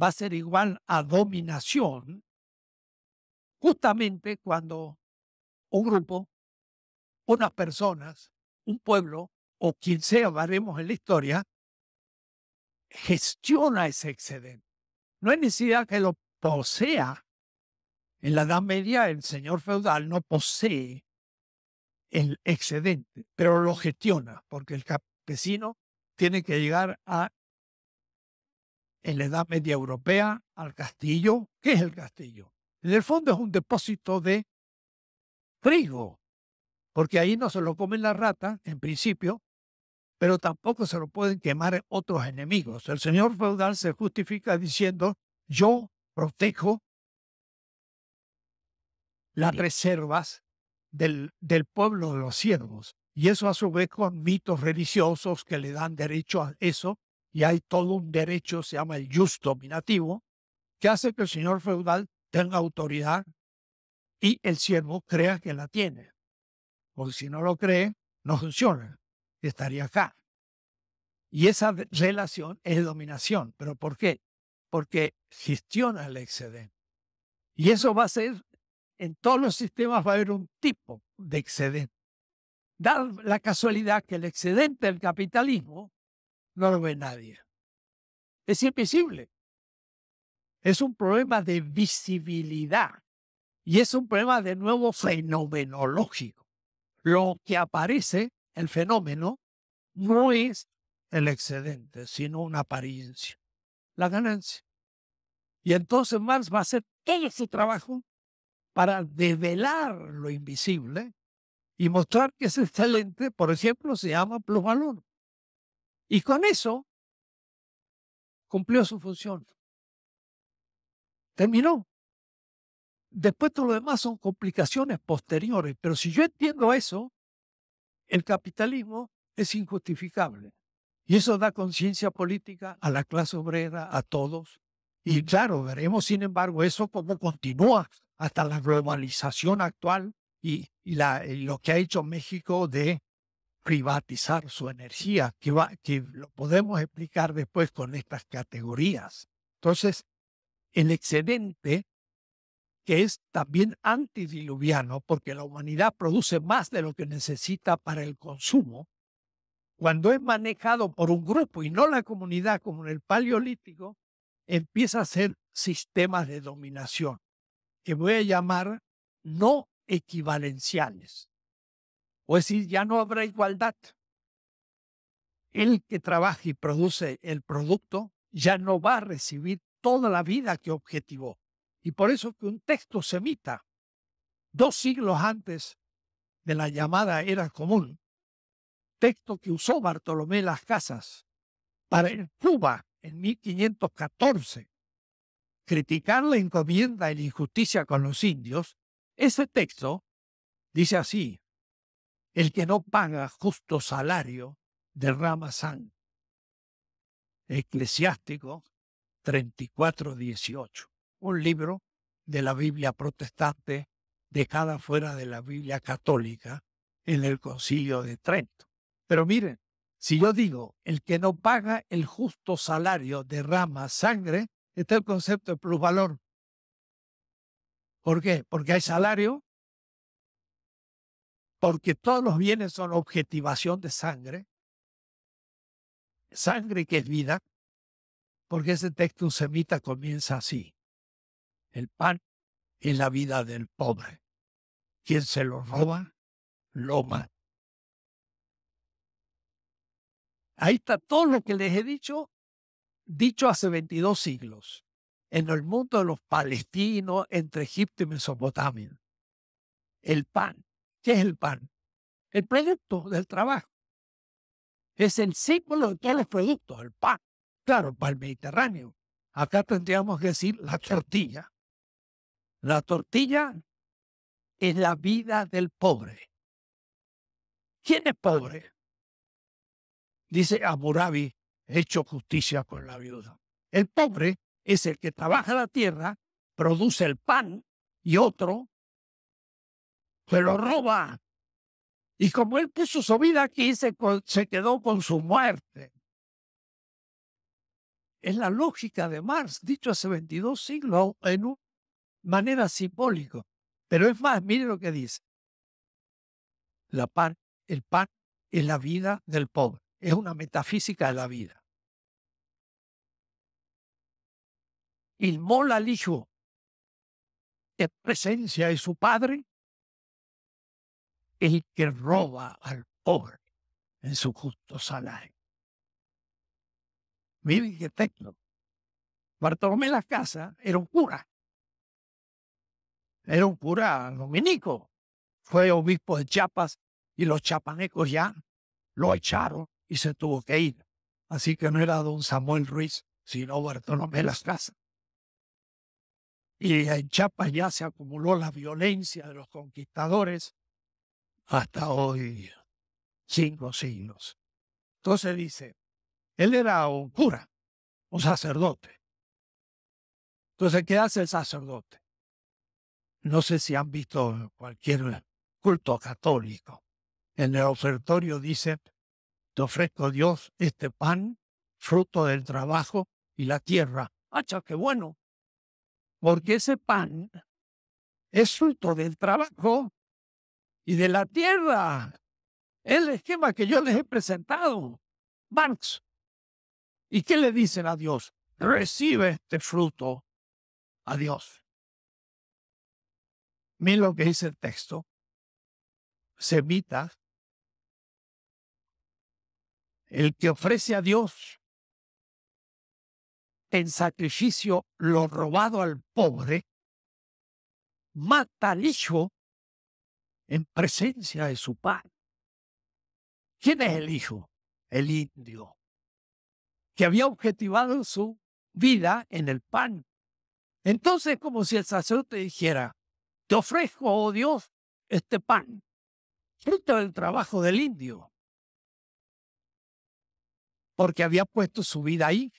va a ser igual a dominación, justamente cuando un grupo, unas personas, un pueblo o quien sea, veremos en la historia, gestiona ese excedente. No hay necesidad que lo posea. En la Edad Media el señor feudal no posee el excedente, pero lo gestiona, porque el campesino tiene que llegar a, en la Edad Media Europea, al castillo. ¿Qué es el castillo? En el fondo es un depósito de frigo porque ahí no se lo comen las ratas, en principio, pero tampoco se lo pueden quemar otros enemigos. El señor feudal se justifica diciendo, yo protejo las reservas del, pueblo de los siervos. Y eso a su vez con mitos religiosos que le dan derecho a eso. Y hay todo un derecho, se llama el just dominativo, que hace que el señor feudal tenga autoridad y el siervo crea que la tiene. Porque si no lo cree, no funciona. Estaría acá. Y esa relación es dominación. ¿Pero por qué? Porque gestiona el excedente. Y eso va a ser en todos los sistemas va a haber un tipo de excedente. Da la casualidad que el excedente del capitalismo no lo ve nadie. Es invisible. Es un problema de visibilidad y es un problema de nuevo fenomenológico. Lo que aparece, el fenómeno, no es el excedente, sino una apariencia, la ganancia. Y entonces Marx va a hacer todo su trabajo para develar lo invisible y mostrar que ese talento, por ejemplo, se llama plusvalor. Y con eso cumplió su función. Terminó. Después todo lo demás son complicaciones posteriores, pero si yo entiendo eso, el capitalismo es injustificable. Y eso da conciencia política a la clase obrera, a todos. Y claro, veremos, sin embargo, eso cómo continúa hasta la globalización actual y, eh, lo que ha hecho México de privatizar su energía, que, que lo podemos explicar después con estas categorías. Entonces, el excedente, que es también antidiluviano, porque la humanidad produce más de lo que necesita para el consumo, cuando es manejado por un grupo y no la comunidad como en el paleolítico, empieza a ser sistemas de dominación que voy a llamar no equivalenciales. O es decir, ya no habrá igualdad. El que trabaja y produce el producto ya no va a recibir toda la vida que objetivó. Y por eso que un texto semita, dos siglos antes de la llamada era común, texto que usó Bartolomé Las Casas para el Cuba en 1514, criticar la encomienda y la injusticia con los indios, ese texto dice así, el que no paga justo salario derrama sangre. Eclesiástico 34.18, un libro de la Biblia protestante dejada fuera de la Biblia católica en el concilio de Trento. Pero miren, si yo digo, el que no paga el justo salario derrama sangre, está el concepto de plusvalor. ¿Por qué? Porque hay salario, porque todos los bienes son objetivación de sangre, sangre que es vida, porque ese texto semita comienza así. El pan es la vida del pobre. Quien se lo roba, lo mata. Ahí está todo lo que les he dicho dicho hace 22 siglos en el mundo de los palestinos entre Egipto y Mesopotamia. El pan. ¿Qué es el pan? El producto del trabajo. Es el símbolo de todos los productos, el pan. Claro, para el Mediterráneo. Acá tendríamos que decir la tortilla. La tortilla es la vida del pobre. ¿Quién es pobre? Dice Amurabi, hecho justicia con la viuda. El pobre es el que trabaja la tierra, produce el pan y otro se lo roba. Y como él puso su vida aquí, se, quedó con su muerte. Es la lógica de Marx, dicho hace 22 siglos en una manera simbólica. Pero es más, mire lo que dice. La pan, el pan es la vida del pobre es una metafísica de la vida. Y mola al hijo, presencia de su padre, el que roba al pobre en su justo salario. Miren qué texto. Bartolomé la casa era un cura. Era un cura dominico. Fue obispo de Chiapas y los chapanecos ya lo echaron y se tuvo que ir. Así que no era don Samuel Ruiz, sino Bartolomé Las Casas. Y en Chiapas ya se acumuló la violencia de los conquistadores hasta hoy, cinco siglos. Entonces dice, él era un cura, un sacerdote. Entonces, ¿qué hace el sacerdote? No sé si han visto cualquier culto católico. En el ofertorio dice, te ofrezco, Dios, este pan, fruto del trabajo y la tierra. ¡Hacha, qué bueno! Porque ese pan es fruto del trabajo y de la tierra. Es el esquema que yo les he presentado. ¡Banks! ¿Y qué le dicen a Dios? Recibe este fruto a Dios. Miren lo que dice el texto. Semitas. El que ofrece a Dios en sacrificio lo robado al pobre, mata al hijo en presencia de su padre. ¿Quién es el hijo? El indio, que había objetivado su vida en el pan. Entonces, como si el sacerdote dijera, te ofrezco, oh Dios, este pan. fruto del trabajo del indio porque había puesto su vida ahí.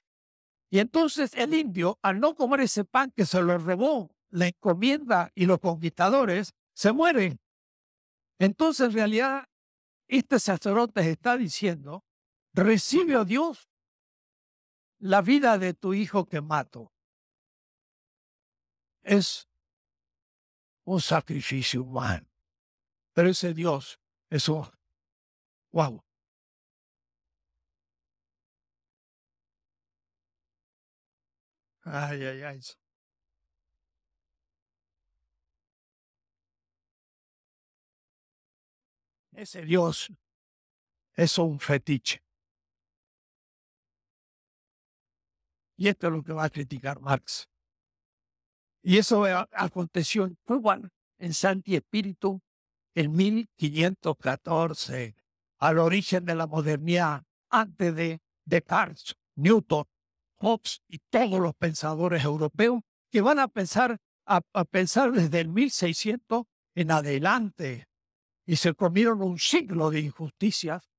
Y entonces el indio, al no comer ese pan que se lo robó la encomienda y los conquistadores, se mueren. Entonces, en realidad, este sacerdote está diciendo, recibe, a oh Dios, la vida de tu hijo que mato. Es un sacrificio humano. Pero ese Dios es guau. ¡Wow! Ese Dios es un fetiche. Y esto es lo que va a criticar Marx. Y eso eh, aconteció en Cuba, en Santi Espíritu, en 1514, al origen de la modernidad, antes de Descartes, Newton, Hobbes y todos los pensadores europeos que van a pensar, a, pensar desde el 1600 en adelante. Y se comieron un siglo de injusticias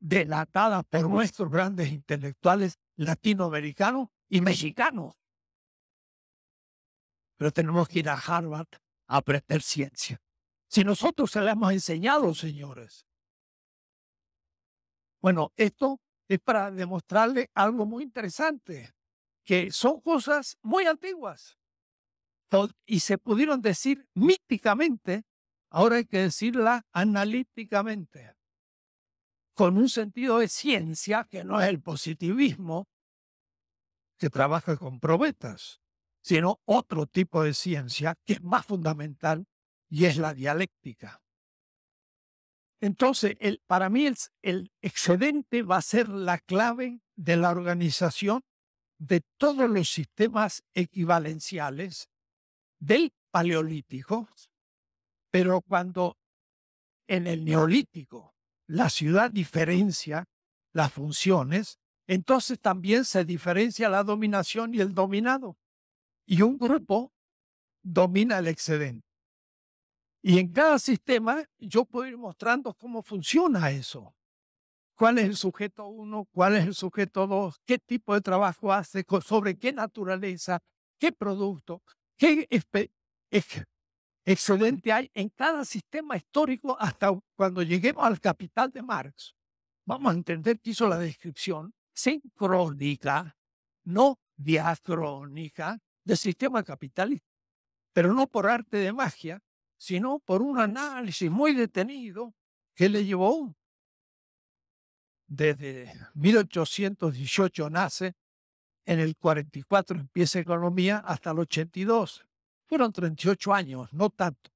delatadas por nuestros grandes intelectuales latinoamericanos y mexicanos. Pero tenemos que ir a Harvard a aprender ciencia. Si nosotros se la hemos enseñado, señores. Bueno, esto es para demostrarle algo muy interesante, que son cosas muy antiguas y se pudieron decir míticamente, ahora hay que decirlas analíticamente, con un sentido de ciencia que no es el positivismo que trabaja con probetas, sino otro tipo de ciencia que es más fundamental y es la dialéctica. Entonces, el, para mí el, el excedente va a ser la clave de la organización de todos los sistemas equivalenciales del Paleolítico, pero cuando en el Neolítico la ciudad diferencia las funciones, entonces también se diferencia la dominación y el dominado. Y un grupo domina el excedente. Y en cada sistema yo puedo ir mostrando cómo funciona eso. ¿Cuál es el sujeto 1? ¿Cuál es el sujeto 2? ¿Qué tipo de trabajo hace? ¿Sobre qué naturaleza? ¿Qué producto? ¿Qué excedente hay en cada sistema histórico hasta cuando lleguemos al capital de Marx? Vamos a entender que hizo la descripción sincrónica, no diacrónica, del sistema capitalista, pero no por arte de magia, sino por un análisis muy detenido que le llevó desde 1818 nace, en el 44 empieza economía hasta el 82. Fueron 38 años, no tanto.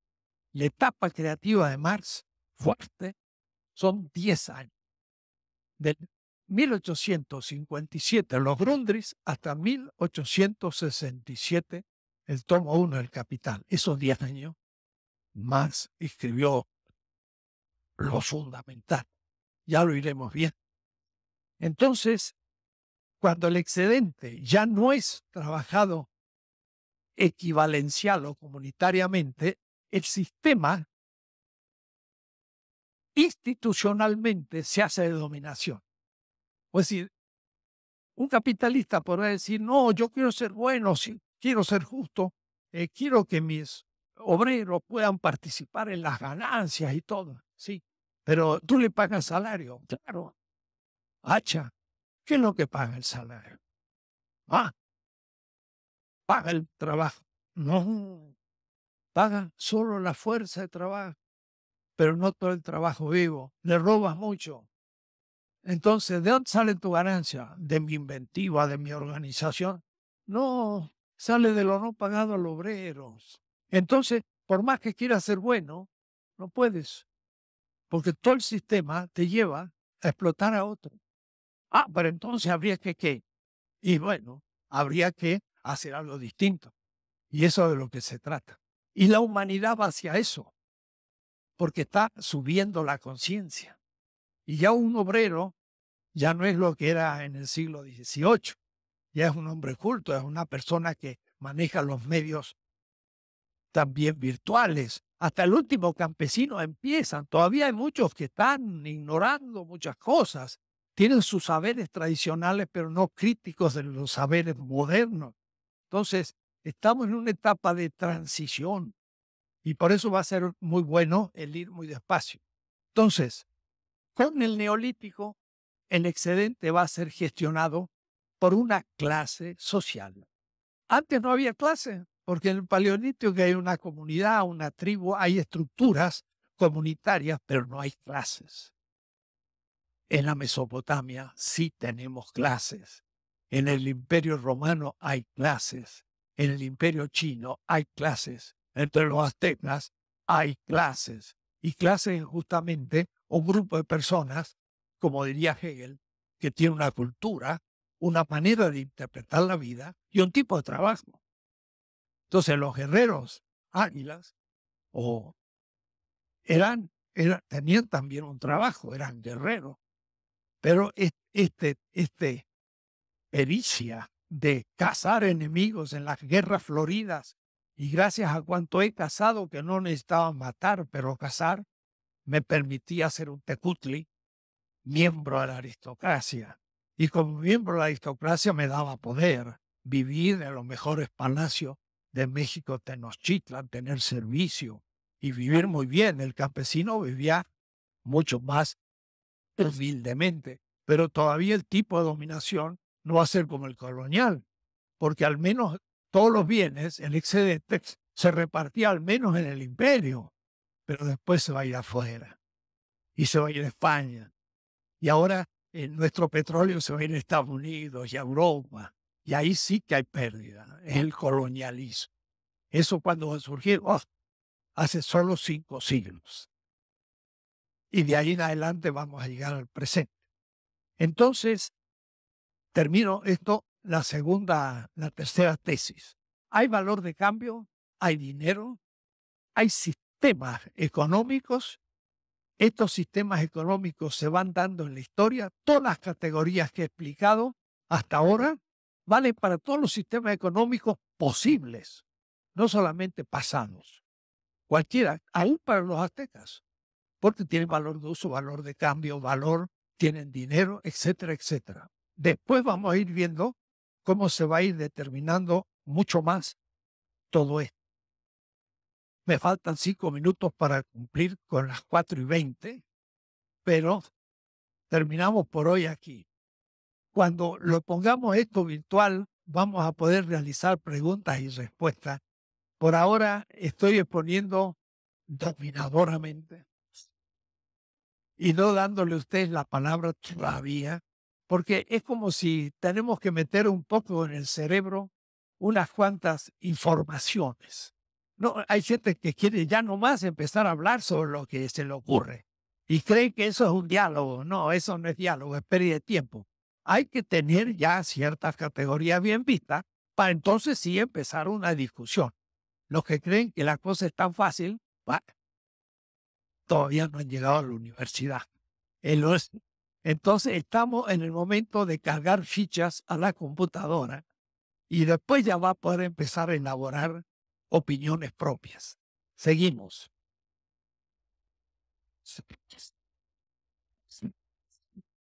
La etapa creativa de Marx, fuerte, son 10 años. Del 1857, los Grundris, hasta 1867, el tomo 1 del Capital. Esos 10 años Marx escribió lo fundamental. Ya lo iremos bien. Entonces, cuando el excedente ya no es trabajado equivalencial o comunitariamente, el sistema institucionalmente se hace de dominación. O es decir, un capitalista podrá decir, no, yo quiero ser bueno, quiero ser justo, eh, quiero que mis obreros puedan participar en las ganancias y todo, sí. Pero tú le pagas salario, claro. Hacha, ¿qué es lo que paga el salario? Ah, paga el trabajo. No, paga solo la fuerza de trabajo, pero no todo el trabajo vivo. Le robas mucho. Entonces, ¿de dónde sale tu ganancia? ¿De mi inventiva, de mi organización? No, sale de lo no pagado a los obreros. Entonces, por más que quieras ser bueno, no puedes, porque todo el sistema te lleva a explotar a otro. Ah, pero entonces habría que qué. Y bueno, habría que hacer algo distinto. Y eso es de lo que se trata. Y la humanidad va hacia eso, porque está subiendo la conciencia. Y ya un obrero ya no es lo que era en el siglo XVIII. Ya es un hombre culto, es una persona que maneja los medios también virtuales. Hasta el último campesino empiezan. Todavía hay muchos que están ignorando muchas cosas. Tienen sus saberes tradicionales, pero no críticos de los saberes modernos. Entonces, estamos en una etapa de transición y por eso va a ser muy bueno el ir muy despacio. Entonces, con el neolítico, el excedente va a ser gestionado por una clase social. Antes no había clase, porque en el paleolítico hay una comunidad, una tribu, hay estructuras comunitarias, pero no hay clases. En la Mesopotamia sí tenemos clases. En el imperio romano hay clases. En el imperio chino hay clases. Entre los aztecas hay clases. Y clases es justamente un grupo de personas, como diría Hegel, que tiene una cultura, una manera de interpretar la vida y un tipo de trabajo. Entonces los guerreros águilas eran, tenían también un trabajo, eran guerreros. Pero este, este pericia de cazar enemigos en las guerras floridas, y gracias a cuanto he cazado, que no necesitaba matar, pero cazar, me permitía ser un tecutli, miembro de la aristocracia. Y como miembro de la aristocracia me daba poder, vivir en los mejores palacios de México, Tenochtitlan, tener servicio y vivir muy bien. El campesino vivía mucho más pues humildemente, pero todavía el tipo de dominación no va a ser como el colonial, porque al menos todos los bienes, el excedente, se repartía al menos en el imperio, pero después se va a ir afuera y se va a ir a España. Y ahora eh, nuestro petróleo se va a ir a Estados Unidos y a Europa. Y ahí sí que hay pérdida, es el colonialismo. Eso cuando va oh, hace solo cinco siglos. Y de ahí en adelante vamos a llegar al presente. Entonces, termino esto, la segunda, la tercera tesis. Hay valor de cambio, hay dinero, hay sistemas económicos. Estos sistemas económicos se van dando en la historia, todas las categorías que he explicado hasta ahora, vale para todos los sistemas económicos posibles, no solamente pasados. Cualquiera, aún para los aztecas, porque tienen valor de uso, valor de cambio, valor, tienen dinero, etcétera, etcétera. Después vamos a ir viendo cómo se va a ir determinando mucho más todo esto. Me faltan cinco minutos para cumplir con las cuatro y veinte, pero terminamos por hoy aquí. Cuando lo pongamos esto virtual, vamos a poder realizar preguntas y respuestas. Por ahora estoy exponiendo dominadoramente y no dándole a ustedes la palabra todavía, porque es como si tenemos que meter un poco en el cerebro unas cuantas informaciones. No, hay gente que quiere ya nomás empezar a hablar sobre lo que se le ocurre y cree que eso es un diálogo. No, eso no es diálogo, es pérdida de tiempo hay que tener ya ciertas categorías bien vistas para entonces sí empezar una discusión. Los que creen que la cosa es tan fácil, todavía no han llegado a la universidad. Eh, entonces estamos en el momento de cargar fichas a la computadora y después ya va a poder empezar a elaborar opiniones propias. Seguimos.